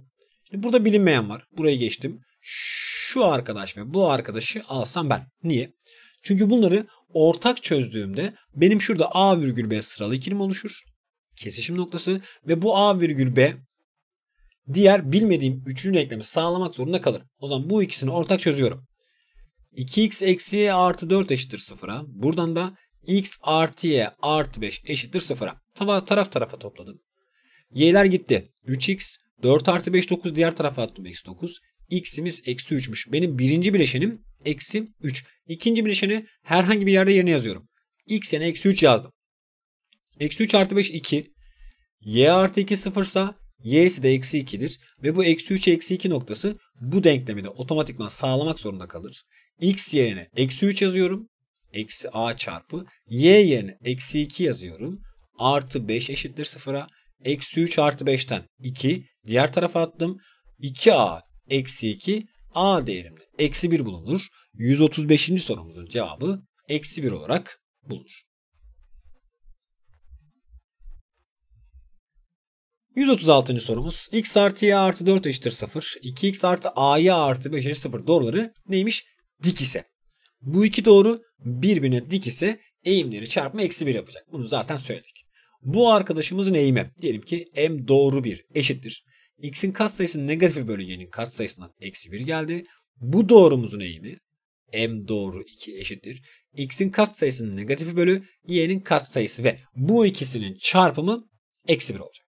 Şimdi burada bilinmeyen var. Burayı geçtim. Şu arkadaş ve bu arkadaşı alsam ben. Niye? Çünkü bunları ortak çözdüğümde benim şurada A virgül B sıralı ikilim oluşur. Kesişim noktası ve bu A virgül B diğer bilmediğim üçüncü denklemi sağlamak zorunda kalır. O zaman bu ikisini ortak çözüyorum. 2x eksiye artı 4 eşittir 0'a. Buradan da x artı y artı 5 eşittir 0'a. Tava taraf tarafa topladım. Y'ler gitti. 3x. 4 artı 5 9 diğer tarafa attım. Eksi 9. X'imiz eksi 3'müş. Benim birinci bileşenim eksi 3. İkinci bileşeni herhangi bir yerde yerine yazıyorum. X'e eksi 3 yazdım. Eksi 3 artı 5 2. Y artı 2 sıfırsa y'si de eksi 2'dir. Ve bu eksi 3 eksi 2 noktası bu denklemi de otomatikman sağlamak zorunda kalır. X yerine eksi 3 yazıyorum. Eksi a çarpı. Y yerine eksi 2 yazıyorum artı 5 eşittir 0'a. Eksi 3 artı 5'ten 2. Diğer tarafa attım. 2a eksi 2 a değerinde eksi 1 bulunur. 135. sorumuzun cevabı eksi 1 olarak bulunur. 136. sorumuz. x artı y artı 4 eşittir 0. 2x artı a'ya artı 5 eşittir 0 doğruları neymiş? Dik ise. Bu iki doğru birbirine dik ise eğimleri çarpma eksi 1 yapacak. Bunu zaten söyledik. Bu arkadaşımızın eğimi diyelim ki m doğru bir eşittir. x'in katsayısının negatifi bölü y'nin katsayısından eksi 1 geldi. Bu doğrumuzun eğimi m doğru 2 eşittir. x'in katsayısının negatifi bölü y'nin katsayısı ve bu ikisinin çarpımı eksi 1 olacak.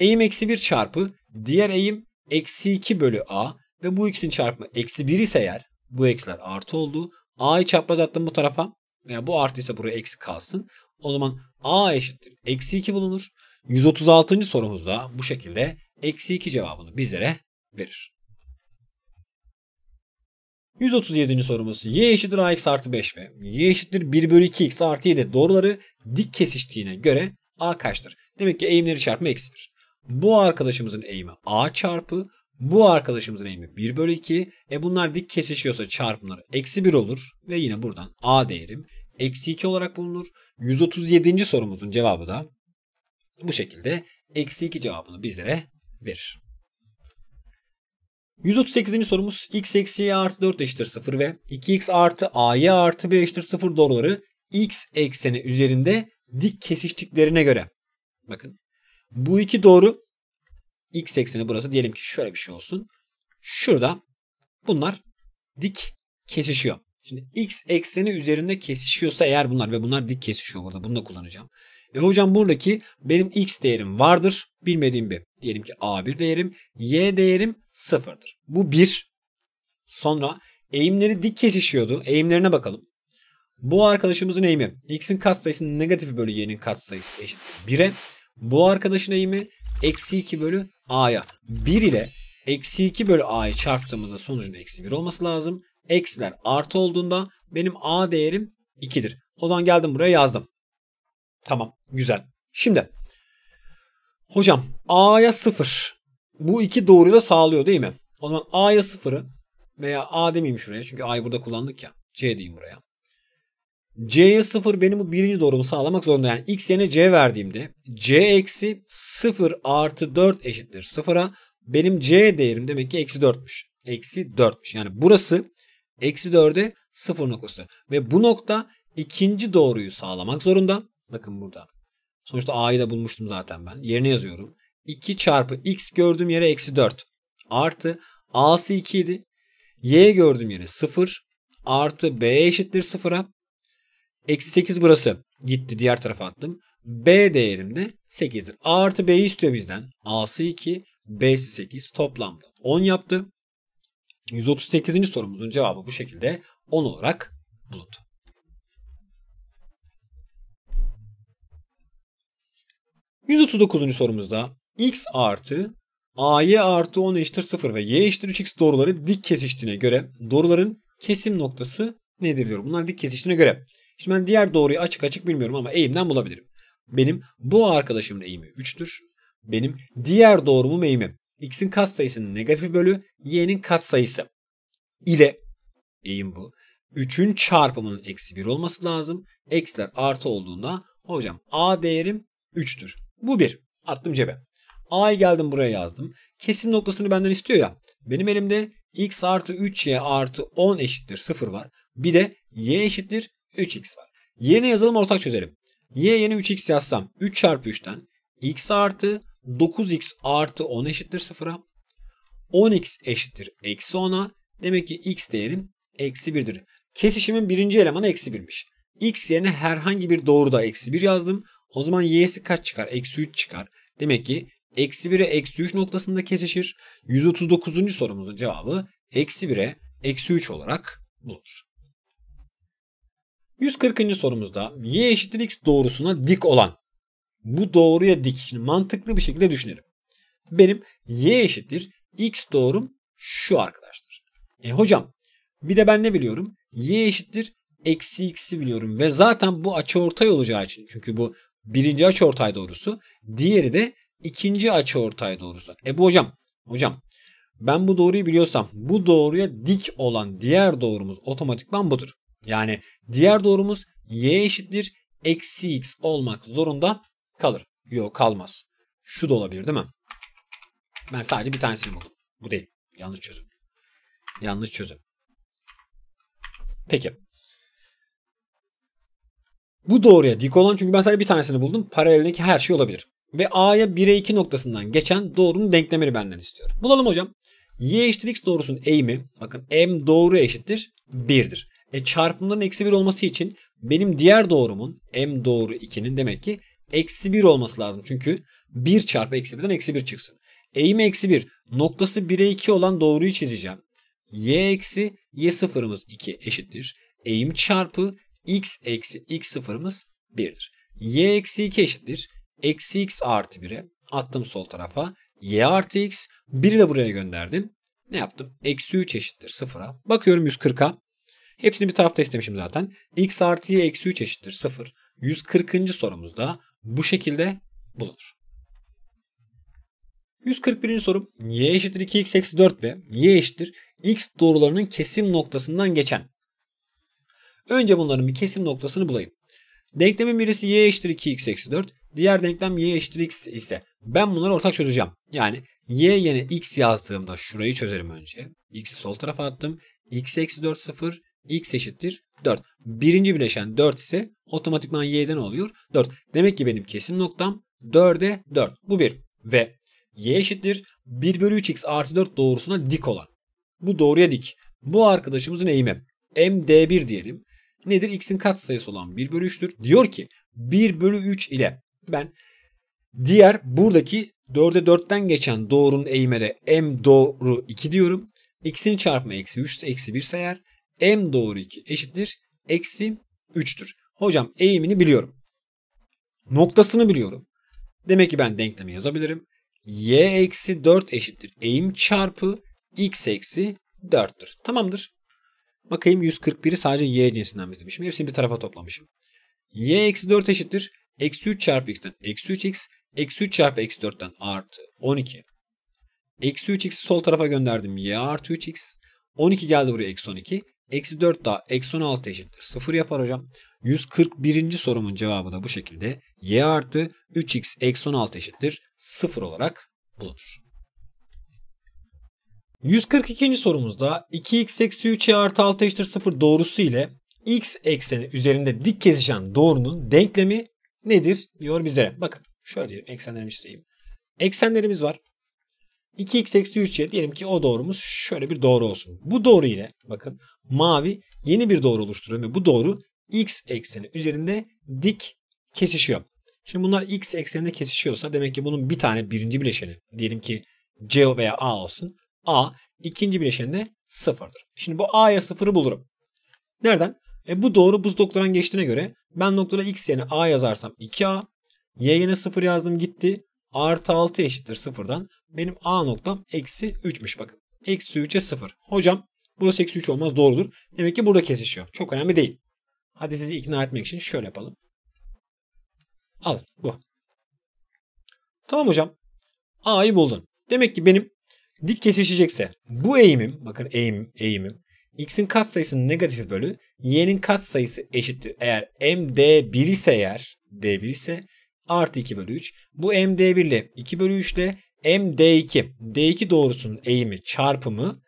Eğim eksi 1 çarpı diğer eğim eksi 2 bölü a ve bu ikisinin çarpımı eksi 1 ise eğer bu eksiler artı oldu. a'yı çapraz attım bu tarafa veya bu artıysa buraya eksi kalsın. O zaman a eşittir. Eksi 2 bulunur. 136. sorumuzda bu şekilde eksi 2 cevabını bizlere verir. 137. sorumuz y eşittir ax artı 5 ve y eşittir 1 bölü 2x artı 7 doğruları dik kesiştiğine göre a kaçtır? Demek ki eğimleri çarpma eksi 1. Bu arkadaşımızın eğimi a çarpı bu arkadaşımızın eğimi 1 bölü 2. E bunlar dik kesişiyorsa çarpımları eksi 1 olur. Ve yine buradan A değerim eksi 2 olarak bulunur. 137. sorumuzun cevabı da bu şekilde eksi 2 cevabını bizlere verir. 138. sorumuz x eksi y artı 4 eşittir 0 ve 2x artı ay artı b eşittir 0 doğruları x ekseni üzerinde dik kesiştiklerine göre. Bakın bu iki doğru X ekseni burası diyelim ki şöyle bir şey olsun. Şurada bunlar dik kesişiyor. Şimdi x ekseni üzerinde kesişiyorsa eğer bunlar ve bunlar dik kesişiyor burada. Bunu da kullanacağım. E hocam buradaki benim x değerim vardır. Bilmediğim bir. Diyelim ki a1 değerim. Y değerim sıfırdır. Bu bir. Sonra eğimleri dik kesişiyordu. Eğimlerine bakalım. Bu arkadaşımızın eğimi x'in katsayısının negatifi bölü y'nin katsayısı eşittir 1'e. Bu arkadaşın eğimi eksi 2 bölü a'ya 1 ile eksi 2 bölü a'yı çarptığımızda sonucun eksi 1 olması lazım. Eksiler artı olduğunda benim a değerim 2'dir. O zaman geldim buraya yazdım. Tamam güzel. Şimdi hocam a'ya 0. Bu iki doğruyu da sağlıyor değil mi? O zaman a'ya 0'ı veya a demeyeyim şuraya çünkü a'yı burada kullandık ya. C diyeyim buraya. C'ye 0 benim bu birinci doğrumu sağlamak zorunda. Yani x yerine C verdiğimde C eksi 0 artı 4 eşittir 0'a. Benim C değerim demek ki eksi 4'müş. Eksi 4'müş. Yani burası eksi 4'e 0 noktası. Ve bu nokta ikinci doğruyu sağlamak zorunda. Bakın burada. Sonuçta A'yı da bulmuştum zaten ben. Yerine yazıyorum. 2 çarpı x gördüğüm yere eksi 4. Artı A'sı 2 idi. Y gördüğüm yere 0. Artı B eşittir 0'a. Eksi 8 burası. Gitti diğer tarafa attım. B değerim de 8'dir. A artı B'yi istiyor bizden. A'sı 2, B'si 8 toplamda 10 yaptı. 138. sorumuzun cevabı bu şekilde 10 olarak bulundu. ...139. sorumuzda x artı AY artı 10 eşittir 0 ve Y eşittir 3X doğruları dik kesiştiğine göre doğruların kesim noktası nedir diyor. Bunlar dik kesiştiğine göre Şimdi ben diğer doğruyu açık açık bilmiyorum ama eğimden bulabilirim. Benim bu arkadaşımın eğimi 3'tür. Benim diğer doğrumun eğimi x'in katsayısının negatif bölü y'nin katsayısı ile eğim bu. 3'ün çarpımının eksi 1 olması lazım. Eksiler artı olduğunda hocam a değerim 3'tür. Bu 1. Attım cebe. A'yı geldim buraya yazdım. Kesim noktasını benden istiyor ya. Benim elimde x artı 3y artı 10 eşittir 0 var. Bir de y eşittir 3x var. Yerine yazalım ortak çözelim. Y yerine 3x yazsam 3 çarpı 3'ten x artı 9x artı 10 eşittir 0'a. 10x eşittir eksi 10'a. Demek ki x değerim eksi 1'dir. Kesişimin birinci elemanı eksi 1'miş. x yerine herhangi bir doğruda eksi 1 yazdım. O zaman y'si kaç çıkar? Eksi 3 çıkar. Demek ki eksi 1'e eksi 3 noktasında kesişir. 139. sorumuzun cevabı eksi 1'e eksi 3 olarak bulunur. 140. sorumuzda y eşittir x doğrusuna dik olan bu doğruya dik. Şimdi mantıklı bir şekilde düşünelim. Benim y eşittir x doğrum şu arkadaşlar. E hocam bir de ben ne biliyorum? y eşittir eksi x'i biliyorum ve zaten bu açı ortay olacağı için çünkü bu birinci açı ortay doğrusu diğeri de ikinci açı ortay doğrusu. E bu hocam hocam ben bu doğruyu biliyorsam bu doğruya dik olan diğer doğrumuz otomatikman budur. Yani diğer doğrumuz y eşittir eksi x olmak zorunda kalır. Yok kalmaz. Şu da olabilir değil mi? Ben sadece bir tanesini buldum. Bu değil. Yanlış çözüm. Yanlış çözüm. Peki. Bu doğruya dik olan çünkü ben sadece bir tanesini buldum. Paralelindeki her şey olabilir. Ve A'ya 1'e 2 noktasından geçen doğrunun denklemini benden istiyorum. Bulalım hocam. Y eşittir X doğrusunun eğimi bakın M doğru eşittir 1'dir. E çarpımların eksi 1 olması için benim diğer doğrumun m doğru 2'nin demek ki eksi 1 olması lazım. Çünkü 1 çarpı eksi 1'den eksi 1 çıksın. Eğim eksi 1 noktası 1'e 2 olan doğruyu çizeceğim. y eksi y sıfırımız 2 eşittir. Eğim çarpı x eksi x sıfırımız 1'dir. y eksi 2 eşittir. Eksi x artı 1'e attım sol tarafa. y artı x 1'i de buraya gönderdim. Ne yaptım? Eksi 3 eşittir 0'a. Bakıyorum 140'a. Hepsini bir tarafta istemişim zaten. x artı y eksi 3 eşittir 0. 140. sorumuzda bu şekilde bulunur. 141. sorum y eşittir 2x eksi 4 ve y eşittir x doğrularının kesim noktasından geçen. Önce bunların bir kesim noktasını bulayım. Denklemin birisi y eşittir 2x eksi 4. Diğer denklem y eşittir x ise ben bunları ortak çözeceğim. Yani y yerine x yazdığımda şurayı çözerim önce. x'i sol tarafa attım. x eksi 4 0 x eşittir 4. Birinci bileşen 4 ise otomatikman y'den oluyor 4. Demek ki benim kesim noktam 4'e 4. Bu bir. Ve y eşittir 1 bölü 3x artı 4 doğrusuna dik olan. Bu doğruya dik. Bu arkadaşımızın eğimi. MD1 diyelim. Nedir? X'in katsayısı olan 1 bölü 3'tür. Diyor ki 1 bölü 3 ile ben diğer buradaki 4'e 4'ten geçen doğrunun eğimine M doğru 2 diyorum. X'ini çarpma eksi 3 eksi 1 sayar m doğru 2 eşittir eksi 3'tür. Hocam eğimini biliyorum. Noktasını biliyorum. Demek ki ben denklemi yazabilirim. y eksi 4 eşittir eğim çarpı x eksi 4'tür. Tamamdır. Bakayım 141'i sadece y cinsinden bizlemişim. Hepsini bir tarafa toplamışım. y eksi 4 eşittir. Eksi 3 çarpı x'ten eksi 3x. Eksi 3 çarpı eksi 4'ten artı 12. Eksi 3x'i sol tarafa gönderdim. y artı 3x. 12 geldi buraya eksi 12. Eksi 4 daha eksi 16 eşittir 0 yapar hocam. 141. sorumun cevabı da bu şekilde. Y artı 3x eksi 16 eşittir 0 olarak bulunur. 142. sorumuzda 2x eksi 3y artı 6 eşittir 0 doğrusu ile x ekseni üzerinde dik kesişen doğrunun denklemi nedir diyor bize. Bakın şöyle diyelim eksenlerimi çizeyim. Eksenlerimiz var. 2x eksi 3y diyelim ki o doğrumuz şöyle bir doğru olsun. Bu doğru ile bakın mavi yeni bir doğru oluşturuyor ve bu doğru x ekseni üzerinde dik kesişiyor. Şimdi bunlar x ekseninde kesişiyorsa demek ki bunun bir tane birinci bileşeni diyelim ki c veya a olsun. a ikinci bileşeninde sıfırdır. Şimdi bu a'ya sıfırı bulurum. Nereden? E bu doğru buz noktadan geçtiğine göre ben noktada x yerine a yazarsam 2a, y yerine sıfır yazdım gitti artı 6 eşittir sıfırdan. Benim A noktam eksi 3'müş bakın. Eksi 3'e 0. Hocam burası eksi 3 olmaz doğrudur. Demek ki burada kesişiyor. Çok önemli değil. Hadi sizi ikna etmek için şöyle yapalım. Al bu. Tamam hocam. A'yı buldun. Demek ki benim dik kesişecekse bu eğimim bakın eğim eğimim x'in katsayısının negatifi bölü y'nin katsayısı eşittir. Eğer m d1 ise eğer d1 ise artı 2 bölü 3. Bu MD1 ile 2 bölü 3 ile MD2 D2 doğrusunun eğimi çarpımı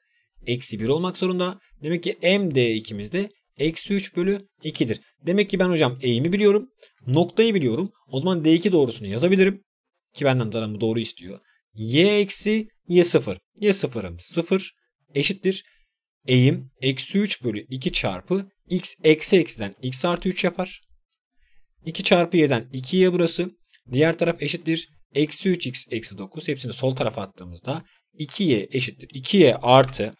eksi 1 olmak zorunda. Demek ki MD2'miz de eksi 3 bölü 2'dir. Demek ki ben hocam eğimi biliyorum. Noktayı biliyorum. O zaman D2 doğrusunu yazabilirim. Ki benden zaten doğru istiyor. Y eksi Y sıfır. Y sıfırım sıfır eşittir. Eğim eksi 3 bölü 2 çarpı x eksi eksiden x artı 3 yapar. 2 çarpı y'den 2y burası. Diğer taraf eşittir. Eksi 3x eksi 9. Hepsini sol tarafa attığımızda 2y eşittir. 2y artı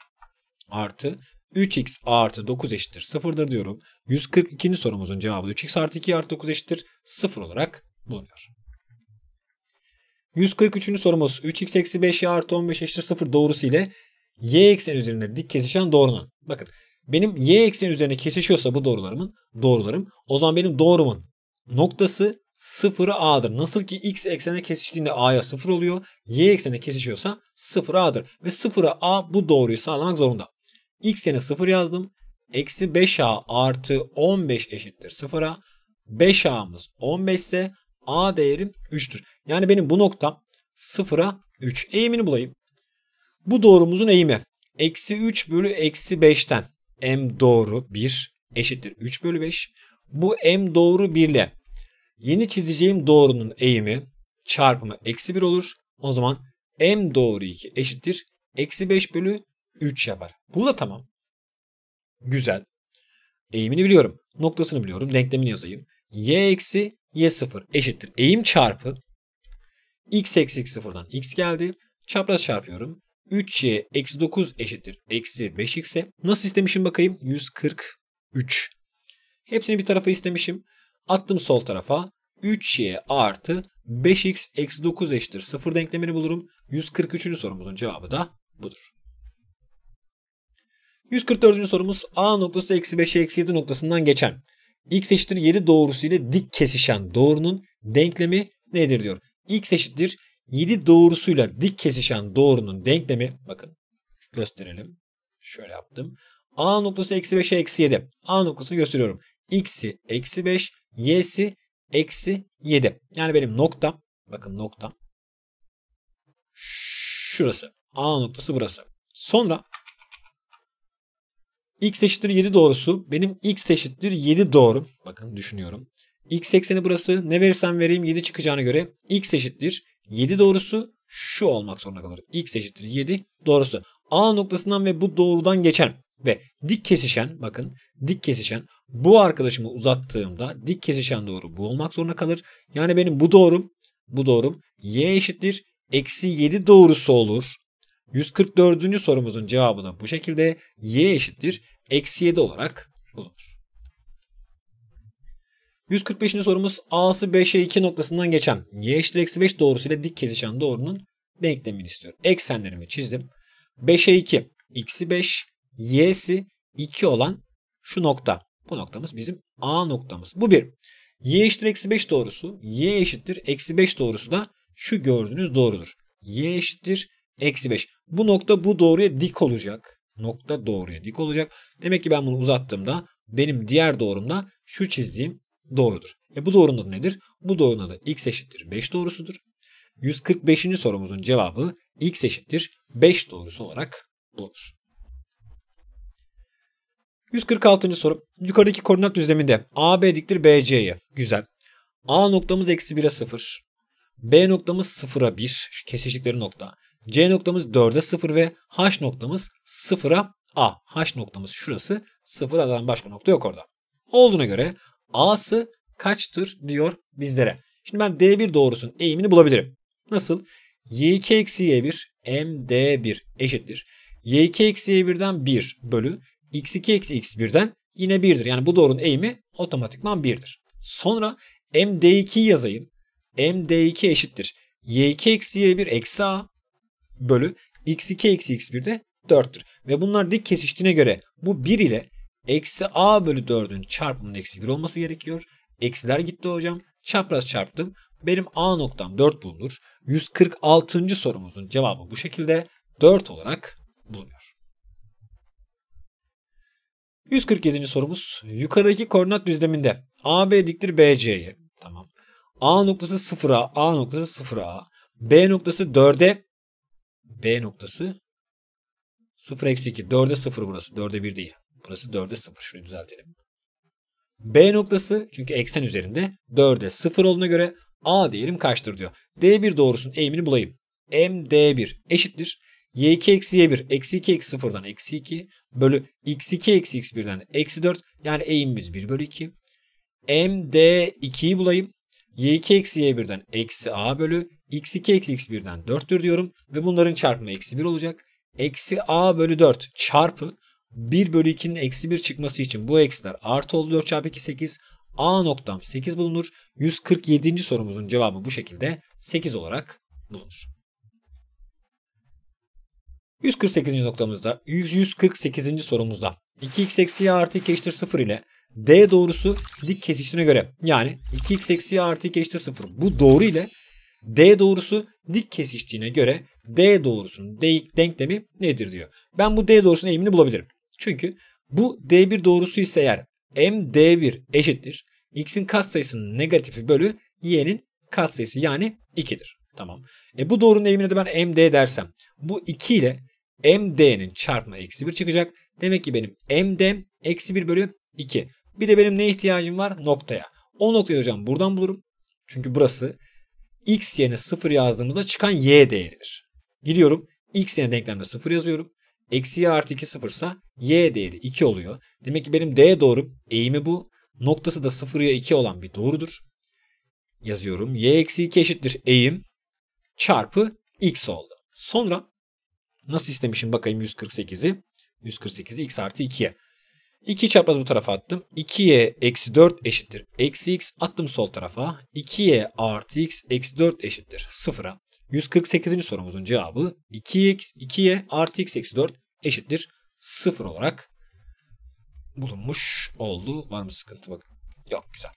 artı 3x artı 9 eşittir 0'dır diyorum. 142. sorumuzun cevabı 3x artı 2 artı 9 eşittir 0 olarak bulunuyor. 143. sorumuz 3x eksi 5y artı 15 eşittir 0 doğrusu ile y ekseni üzerinde dik kesişen doğrunun. Bakın benim y ekseni üzerine kesişiyorsa bu doğrularımın doğrularım. O zaman benim doğrumun noktası 0'ı a'dır. Nasıl ki x eksene kesiştiğinde a'ya 0 oluyor. Y eksene kesişiyorsa 0 a'dır. Ve 0'a a bu doğruyu sağlamak zorunda. x yerine 0 yazdım. Eksi 5a artı 15 eşittir 0'a. 5a'mız 15 ise a değerim 3'tür. Yani benim bu noktam 0'a 3. Eğimini bulayım. Bu doğrumuzun eğimi. Eksi 3 bölü eksi 5'ten m doğru 1 eşittir 3 bölü 5. Bu m doğru 1 ile Yeni çizeceğim doğrunun eğimi çarpımı eksi 1 olur. O zaman m doğru 2 eşittir. Eksi 5 bölü 3 yapar. Bu da tamam. Güzel. Eğimini biliyorum. Noktasını biliyorum. Denklemini yazayım. y eksi y sıfır eşittir. Eğim çarpı x eksi x sıfırdan x geldi. Çapraz çarpıyorum. 3y eksi 9 eşittir. Eksi 5x'e. Nasıl istemişim bakayım? 143. Hepsini bir tarafa istemişim. Attım sol tarafa. 3y artı 5x eksi 9 eşittir 0 denklemini bulurum. 143. sorumuzun cevabı da budur. 144. sorumuz a noktası eksi 5'e eksi 7 noktasından geçen x eşittir 7 doğrusu ile dik kesişen doğrunun denklemi nedir diyor. x eşittir 7 doğrusuyla dik kesişen doğrunun denklemi bakın gösterelim. Şöyle yaptım. A noktası eksi 5'e eksi 7. A noktasını gösteriyorum x'i eksi 5, y'si eksi 7. Yani benim noktam, bakın noktam şurası. A noktası burası. Sonra x eşittir 7 doğrusu benim x eşittir 7 doğrum. Bakın düşünüyorum. x ekseni burası. Ne verirsem vereyim 7 çıkacağına göre x eşittir 7 doğrusu şu olmak zorunda kalır. x eşittir 7 doğrusu. A noktasından ve bu doğrudan geçen ve dik kesişen bakın dik kesişen bu arkadaşımı uzattığımda dik kesişen doğru bu olmak zorunda kalır. Yani benim bu doğrum bu doğrum y eşittir eksi 7 doğrusu olur. 144. sorumuzun cevabı da bu şekilde y eşittir eksi 7 olarak bulunur. 145. sorumuz a'sı 5'e 2 noktasından geçen y eşittir eksi 5 ile dik kesişen doğrunun denklemini istiyor. Eksenlerimi çizdim. 5'e 2 x'i 5 y'si 2 olan şu nokta. Bu noktamız bizim A noktamız. Bu bir. Y eşittir eksi 5 doğrusu. Y eşittir eksi 5 doğrusu da şu gördüğünüz doğrudur. Y eşittir eksi 5. Bu nokta bu doğruya dik olacak. Nokta doğruya dik olacak. Demek ki ben bunu uzattığımda benim diğer doğrumda şu çizdiğim doğrudur. E bu doğrunun adı nedir? Bu doğrunun adı x eşittir 5 doğrusudur. 145. sorumuzun cevabı x eşittir 5 doğrusu olarak bulunur. 146. soru. Yukarıdaki koordinat düzleminde AB diktir BC'ye. Güzel. A noktamız eksi 1'e 0. B noktamız 0'a 1. Şu kesiştikleri nokta. C noktamız 4'e 0 ve H noktamız 0'a A. H noktamız şurası. 0'dan başka nokta yok orada. Olduğuna göre A'sı kaçtır diyor bizlere. Şimdi ben D1 doğrusunun eğimini bulabilirim. Nasıl? Y2 eksi Y1 MD1 eşittir. Y2 eksi Y1'den 1 bölü x2 eksi x1'den yine 1'dir. Yani bu doğrunun eğimi otomatikman 1'dir. Sonra md2 yazayım. md2 eşittir. y2 eksi y1 eksi a bölü x2 eksi x 1de de 4'tür. Ve bunlar dik kesiştiğine göre bu 1 ile eksi a bölü 4'ün çarpımının eksi 1 olması gerekiyor. Eksiler gitti hocam. Çapraz çarptım. Benim A noktam 4 bulunur. 146. sorumuzun cevabı bu şekilde 4 olarak bulunuyor. 147. sorumuz yukarıdaki koordinat düzleminde AB diktir BC'ye. Tamam. A noktası 0'a, A noktası 0'a, B noktası 4'e, B noktası 0 eksi 2. 4'e 0 burası. 4'e 1 değil. Burası 4'e 0. Şunu düzeltelim. B noktası çünkü eksen üzerinde 4'e 0 olduğuna göre A diyelim, kaçtır diyor. D1 doğrusunun eğimini bulayım. md 1 eşittir y2 eksi y1 eksi 2 eksi 0'dan eksi 2 bölü x2 eksi x1'den eksi 4 yani eğimimiz 1 bölü 2. M D 2'yi bulayım. y2 eksi y1'den eksi a bölü x2 eksi x1'den 4'tür diyorum ve bunların çarpımı eksi 1 olacak. Eksi a bölü 4 çarpı 1 bölü 2'nin eksi 1 çıkması için bu eksiler artı oldu 4 çarpı 2 8 a noktam 8 bulunur. 147. sorumuzun cevabı bu şekilde 8 olarak bulunur. 148. noktamızda 148. sorumuzda 2x eksi artı 2 eşittir 0 ile D doğrusu dik kesiştiğine göre yani 2x eksi artı 2 eşittir 0 bu doğru ile D doğrusu dik kesiştiğine göre D doğrusunun denklemi nedir diyor. Ben bu D doğrusunun eğimini bulabilirim. Çünkü bu D1 doğrusu ise eğer M D1 eşittir. X'in katsayısının negatifi bölü Y'nin katsayısı yani 2'dir. Tamam. E bu doğrunun eğimine de ben MD dersem bu 2 ile MD'nin çarpma eksi 1 çıkacak. Demek ki benim MD eksi 1 bölü 2. Bir de benim ne ihtiyacım var? Noktaya. O noktayı hocam buradan bulurum. Çünkü burası x yerine 0 yazdığımızda çıkan y değeridir. Gidiyorum x yerine denklemde 0 yazıyorum. Eksi y artı 2 sıfırsa y değeri 2 oluyor. Demek ki benim d doğru eğimi bu. Noktası da ya 2 olan bir doğrudur. Yazıyorum. y eksi 2 eşittir eğim çarpı x oldu. Sonra nasıl istemişim bakayım 148'i. 148'i x artı 2'ye. 2 çapraz bu tarafa attım. 2'ye eksi 4 eşittir. Eksi x attım sol tarafa. 2'ye artı x eksi 4 eşittir. 0'a 148. sorumuzun cevabı 2x 2'ye artı x eksi 4 eşittir. 0 olarak bulunmuş oldu. Var mı sıkıntı bakın. Yok güzel.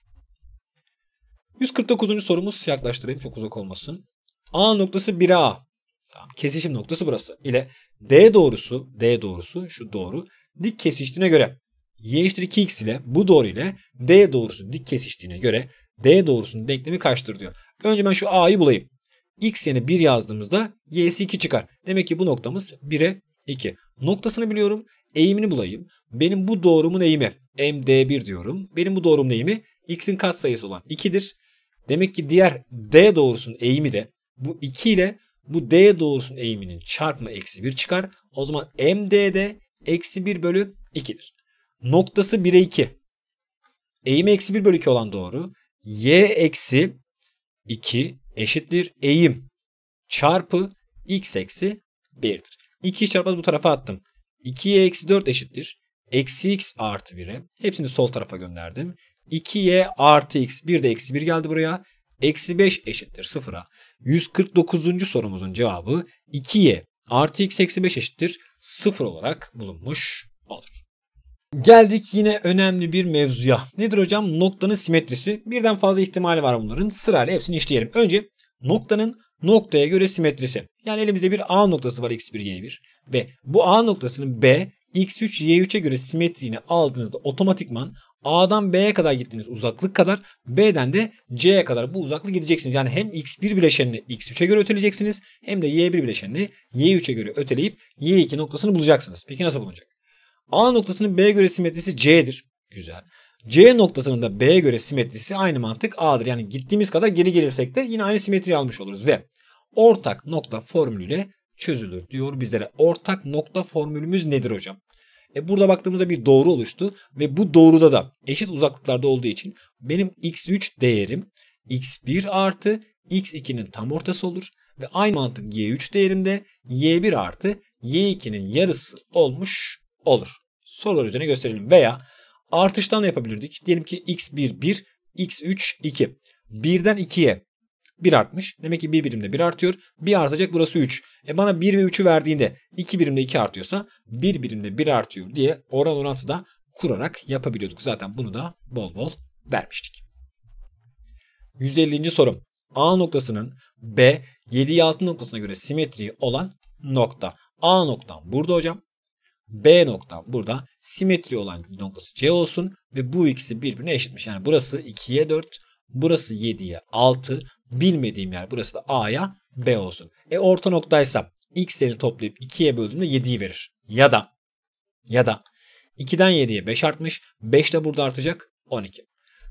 149. sorumuz yaklaştırayım çok uzak olmasın. A noktası 1A Tamam, kesişim noktası burası. ile D doğrusu, D doğrusu şu doğru dik kesiştiğine göre y eşittir 2x ile bu doğru ile D doğrusu dik kesiştiğine göre D doğrusunun denklemi kaçtır diyor. Önce ben şu a'yı bulayım. x yerine 1 yazdığımızda y'si 2 çıkar. Demek ki bu noktamız 1'e 2. Noktasını biliyorum. Eğimini bulayım. Benim bu doğrumun eğimi m d 1 diyorum. Benim bu doğrumun eğimi x'in katsayısı olan 2'dir. Demek ki diğer D doğrusunun eğimi de bu 2 ile bu D doğrusunun eğiminin çarpma eksi 1 çıkar. O zaman MD'de eksi 1 bölü 2'dir. Noktası 1'e 2. Eğim eksi 1 bölü 2 olan doğru. Y eksi 2 eşittir eğim çarpı x eksi 1'dir. 2'yi çarpmaz bu tarafa attım. 2y eksi 4 eşittir. Eksi x artı 1'e. Hepsini sol tarafa gönderdim. 2y artı x. Bir de eksi 1 geldi buraya. Eksi 5 eşittir 0'a. 149. sorumuzun cevabı 2y artı x 85 eşittir 0 olarak bulunmuş olur. Geldik yine önemli bir mevzuya. Nedir hocam? Noktanın simetrisi. Birden fazla ihtimali var bunların. Sırayla hepsini işleyelim. Önce noktanın noktaya göre simetrisi. Yani elimizde bir A noktası var x1, y1 ve bu A noktasının B, x3, y3'e göre simetriğini aldığınızda otomatikman A'dan B'ye kadar gittiğiniz uzaklık kadar B'den de C'ye kadar bu uzaklık gideceksiniz. Yani hem X1 bileşenini X3'e göre öteleyeceksiniz hem de Y1 bileşenini Y3'e göre öteleyip Y2 noktasını bulacaksınız. Peki nasıl bulunacak? A noktasının B'ye göre simetrisi C'dir. Güzel. C noktasının da B'ye göre simetrisi aynı mantık A'dır. Yani gittiğimiz kadar geri gelirsek de yine aynı simetri almış oluruz ve ortak nokta formülüyle çözülür diyor bizlere. Ortak nokta formülümüz nedir hocam? E burada baktığımızda bir doğru oluştu ve bu doğruda da eşit uzaklıklarda olduğu için benim x3 değerim x1 artı x2'nin tam ortası olur ve aynı mantık y3 değerimde y1 artı y2'nin yarısı olmuş olur. Sorular üzerine gösterelim veya artıştan da yapabilirdik. Diyelim ki x1 1, x3 2. 1'den 2'ye 1 artmış. Demek ki bir birimde 1 artıyor. 1 artacak burası 3. E bana 1 ve 3'ü verdiğinde 2 birimde 2 artıyorsa 1 birimde 1 artıyor diye oran orantıda kurarak yapabiliyorduk. Zaten bunu da bol bol vermiştik. 150. sorum. A noktasının B 7 6 noktasına göre simetriği olan nokta. A noktam burada hocam. B noktam burada. Simetri olan noktası C olsun. Ve bu ikisi birbirine eşitmiş. Yani burası 2'ye 4. Burası 7'ye 6. Bilmediğim yer burası da A'ya B olsun. E orta noktaysa x'leri toplayıp 2'ye böldüğümde 7'yi verir. Ya da ya da 2'den 7'ye 5 artmış. 5 de burada artacak 12.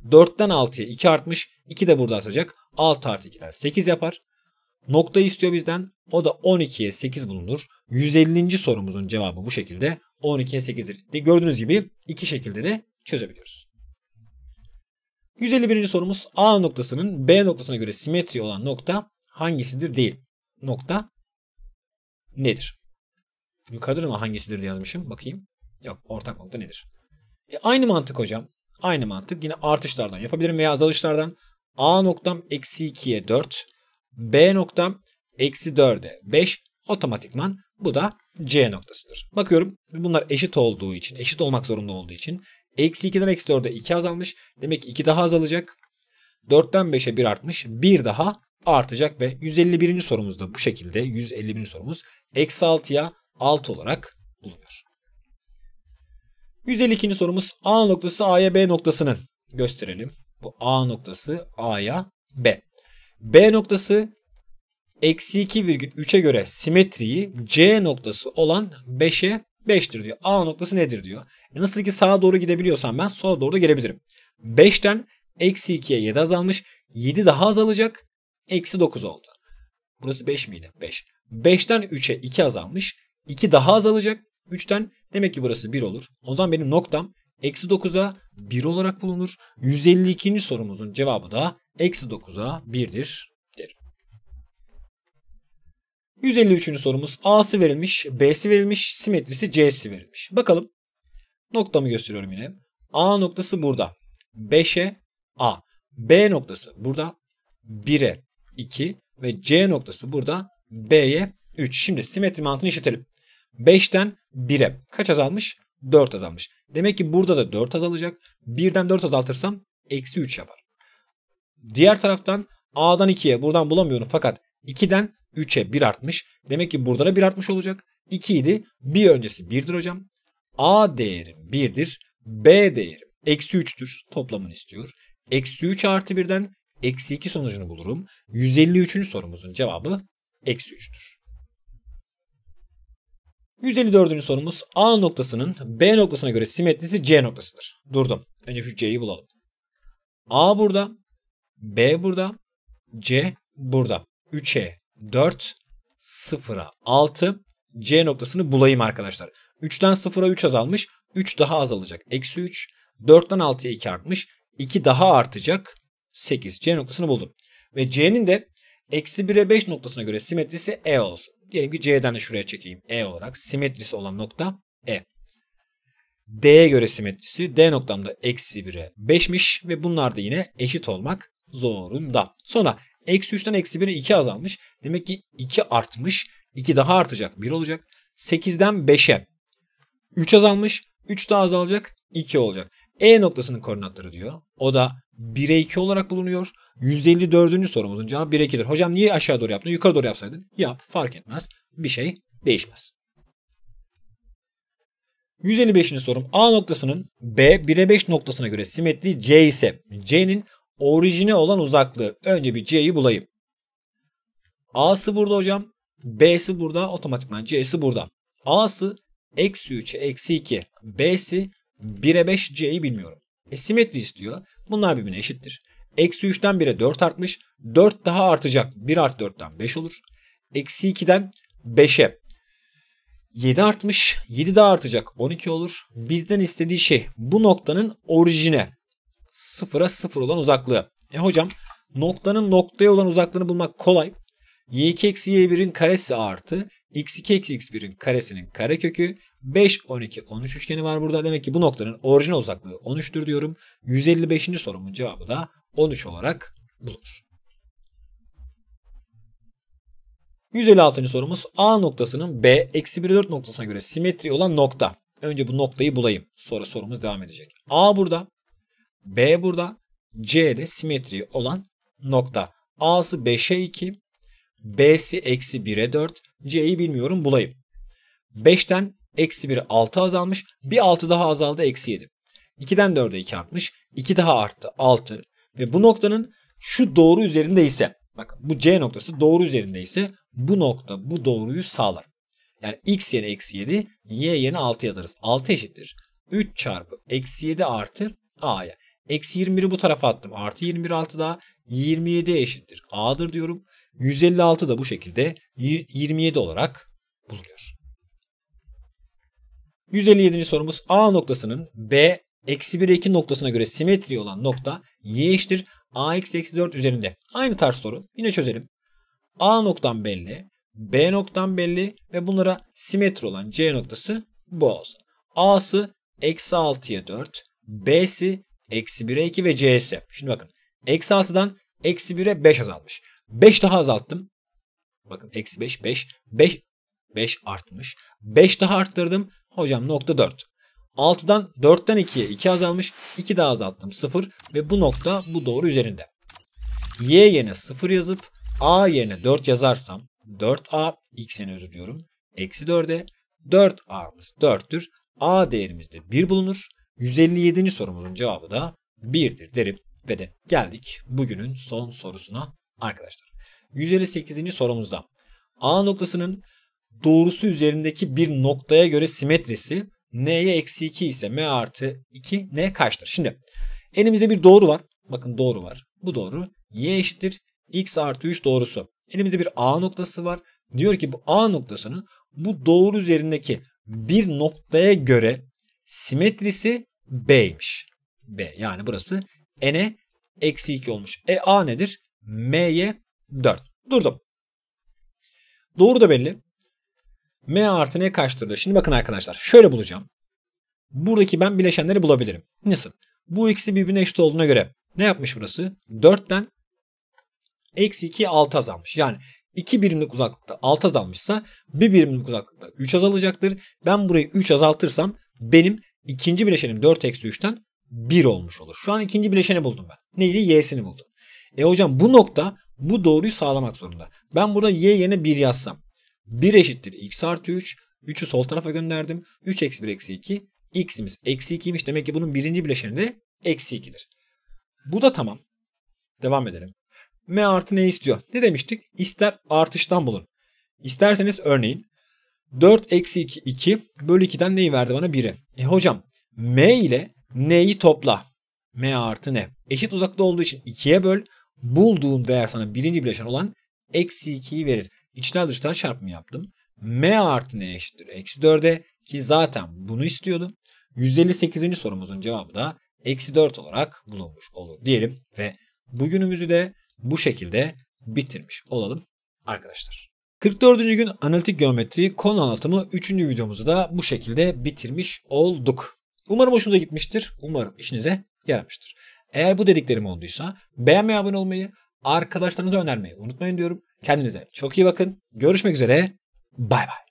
4'ten 6'ya 2 artmış. 2 de burada artacak. 6 artı 2'den 8 yapar. Nokta istiyor bizden. O da 12'ye 8 bulunur. 150. sorumuzun cevabı bu şekilde. 12'ye 8'dir. Gördüğünüz gibi iki şekilde de çözebiliyoruz. 151. sorumuz A noktasının B noktasına göre simetri olan nokta hangisidir değil. Nokta nedir? Yukarıda da mı hangisidir diye yazmışım. Bakayım. Yok ortak nokta nedir? E, aynı mantık hocam. Aynı mantık. Yine artışlardan yapabilirim veya azalışlardan. A noktam eksi 2'ye 4. B noktam eksi 4'e 5. Otomatikman bu da C noktasıdır. Bakıyorum bunlar eşit olduğu için, eşit olmak zorunda olduğu için eksi 2'den eksi 4'e 2 azalmış. Demek ki 2 daha azalacak. 4'ten 5'e 1 artmış. 1 daha artacak ve 151. sorumuz da bu şekilde 151. sorumuz eksi 6'ya 6 olarak bulunuyor. 152. sorumuz A noktası A'ya B noktasının gösterelim. Bu A noktası A'ya B. B noktası eksi 2,3'e göre simetriyi C noktası olan 5'e 5'tir diyor. A noktası nedir diyor. E nasıl ki sağa doğru gidebiliyorsam ben sola doğru da gelebilirim. 5'ten eksi 2'ye 7 azalmış. 7 daha azalacak. Eksi 9 oldu. Burası 5 miydi? 5. 5'ten 3'e 2 azalmış. 2 daha azalacak. 3'ten demek ki burası 1 olur. O zaman benim noktam eksi 9'a 1 olarak bulunur. 152. sorumuzun cevabı da eksi 9'a 1'dir derim. 153. sorumuz A'sı verilmiş, B'si verilmiş, simetrisi C'si verilmiş. Bakalım. Noktamı gösteriyorum yine. A noktası burada. 5'e A. B noktası burada. 1'e 2 ve C noktası burada B'ye 3. Şimdi simetri mantığını işletelim. 5'ten 1'e kaç azalmış? 4 azalmış. Demek ki burada da 4 azalacak. 1'den 4 azaltırsam eksi 3 yapar. Diğer taraftan A'dan 2'ye buradan bulamıyorum fakat 2'den 3'e 1 artmış. Demek ki burada da 1 artmış olacak. 2 idi. Bir öncesi 1'dir hocam. A değeri 1'dir. B değeri eksi 3'tür. Toplamını istiyor. Eksi 3 artı 1'den eksi 2 sonucunu bulurum. 153. sorumuzun cevabı eksi 3'tür. 154. sorumuz A noktasının B noktasına göre simetrisi C noktasıdır. Durdum. Önce şu C'yi bulalım. A burada, B burada, C burada. 3'e 4, 0'a 6. C noktasını bulayım arkadaşlar. 3'ten 0'a 3 azalmış. 3 daha azalacak. Eksi 3. 4'ten 6'ya 2 artmış. 2 daha artacak. 8. C noktasını buldum. Ve C'nin de eksi 1'e 5 noktasına göre simetrisi E olsun. Diyelim ki C'den de şuraya çekeyim. E olarak simetrisi olan nokta E. D'ye göre simetrisi D noktamda eksi 1'e 5'miş ve bunlar da yine eşit olmak zorunda. Sonra eksi 3'ten eksi 1'e 2 azalmış. Demek ki 2 artmış. 2 daha artacak 1 olacak. 8'den 5'e 3 azalmış. 3 daha azalacak 2 olacak. E noktasının koordinatları diyor. O da 1'e 2 olarak bulunuyor. 154. sorumuzun cevabı 1'e 2'dir. Hocam niye aşağı doğru yaptın? Yukarı doğru yapsaydın. Yap fark etmez. Bir şey değişmez. 155. sorum A noktasının B 1'e 5 noktasına göre simetri C ise C'nin orijine olan uzaklığı. Önce bir C'yi bulayım. A'sı burada hocam. B'si burada. Otomatikman C'si burada. A'sı eksi 3'e eksi 2. B'si 1'e 5 C'yi bilmiyorum. E simetri istiyor. Bunlar birbirine eşittir. Eksi 3'ten 1'e 4 artmış. 4 daha artacak. 1 art 4'ten 5 olur. Eksi 2'den 5'e 7 artmış. 7 daha artacak. 12 olur. Bizden istediği şey bu noktanın orijine. Sıfıra sıfır olan uzaklığı. E hocam noktanın noktaya olan uzaklığını bulmak kolay. y2 eksi y1'in karesi artı x2 eksi x1'in karesinin karekökü 5 12 13 üçgeni var burada. Demek ki bu noktanın orijinal uzaklığı 13'tür diyorum. 155. sorumun cevabı da 13 olarak bulunur. 156. sorumuz A noktasının B eksi 1 4 noktasına göre simetri olan nokta. Önce bu noktayı bulayım. Sonra sorumuz devam edecek. A burada, B burada, C de simetri olan nokta. A'sı 5'e 2, B'si eksi 1'e 4. C'yi bilmiyorum bulayım. 5'ten eksi 1 6 azalmış. Bir 6 daha azaldı eksi 7. 2'den 4'e 2 artmış. 2 daha arttı 6. Ve bu noktanın şu doğru üzerinde ise bak bu C noktası doğru üzerinde ise bu nokta bu doğruyu sağlar. Yani x yerine eksi 7 y yerine 6 yazarız. 6 eşittir. 3 çarpı eksi 7 artı a'ya. Eksi 21'i bu tarafa attım. Artı 21 6 daha 27 eşittir. A'dır diyorum. 156 da bu şekilde 27 olarak bulunuyor. 157. sorumuz A noktasının B eksi 1'e 2 noktasına göre simetri olan nokta y eşittir a eksi eksi 4 üzerinde. Aynı tarz soru. Yine çözelim. A noktan belli. B noktan belli ve bunlara simetri olan C noktası bu olsun. A'sı eksi 6'ya 4. B'si eksi 1'e 2 ve C'si. Şimdi bakın. Eksi 6'dan eksi 1'e 5 azalmış. 5 daha azalttım. Bakın eksi 5, 5. 5, 5 artmış. 5 daha arttırdım. Hocam nokta 4. 6'dan 4'ten 2'ye 2 azalmış. 2 daha azalttım 0 ve bu nokta bu doğru üzerinde. Y yerine 0 yazıp A yerine 4 yazarsam 4A x özür diliyorum. Eksi 4'e 4A'mız 4'tür. A değerimiz de 1 bulunur. 157. sorumuzun cevabı da 1'dir derim ve de geldik bugünün son sorusuna. Arkadaşlar 158. sorumuzda A noktasının doğrusu üzerindeki bir noktaya göre simetrisi n'ye eksi 2 ise m artı 2 n kaçtır? Şimdi elimizde bir doğru var. Bakın doğru var. Bu doğru. y eşittir x artı 3 doğrusu. Elimizde bir a noktası var. Diyor ki bu a noktasının bu doğru üzerindeki bir noktaya göre simetrisi b'ymiş. b yani burası n'e eksi 2 olmuş. E a nedir? M'ye 4. Durdum. Doğru da belli. M artı N kaçtırdı. Şimdi bakın arkadaşlar. Şöyle bulacağım. Buradaki ben bileşenleri bulabilirim. Nasıl? Bu ikisi birbirine eşit olduğuna göre ne yapmış burası? 4'ten eksi 2 6 azalmış. Yani 2 birimlik uzaklıkta 6 azalmışsa 1 birimlik uzaklıkta 3 azalacaktır. Ben burayı 3 azaltırsam benim ikinci bileşenim 4 eksi 3'ten 1 olmuş olur. Şu an ikinci bileşeni buldum ben. Neydi? Y'sini buldum. E hocam bu nokta bu doğruyu sağlamak zorunda. Ben burada y yerine 1 yazsam. 1 eşittir x artı 3. 3'ü sol tarafa gönderdim. 3 eksi 1 eksi 2. x'imiz eksi 2'ymiş. Demek ki bunun birinci bileşeni eksi 2'dir. Bu da tamam. Devam edelim. M artı ne istiyor? Ne demiştik? İster artıştan bulun. İsterseniz örneğin 4 eksi 2 2 bölü 2'den neyi verdi bana 1'i? E hocam M ile N'yi topla. M artı ne? Eşit uzakta olduğu için 2'ye böl bulduğun değer sana birinci bileşen olan eksi 2'yi verir. İçten dıştan çarpımı yaptım. M artı N eşittir. Eksi 4'e ki zaten bunu istiyordum. 158. sorumuzun cevabı da eksi 4 olarak bulunmuş olur diyelim ve bugünümüzü de bu şekilde bitirmiş olalım arkadaşlar. 44. gün analitik geometri konu anlatımı 3. videomuzu da bu şekilde bitirmiş olduk. Umarım hoşunuza gitmiştir. Umarım işinize yaramıştır. Eğer bu dediklerim olduysa beğenmeyi, abone olmayı, arkadaşlarınıza önermeyi unutmayın diyorum. Kendinize çok iyi bakın. Görüşmek üzere. Bay bay.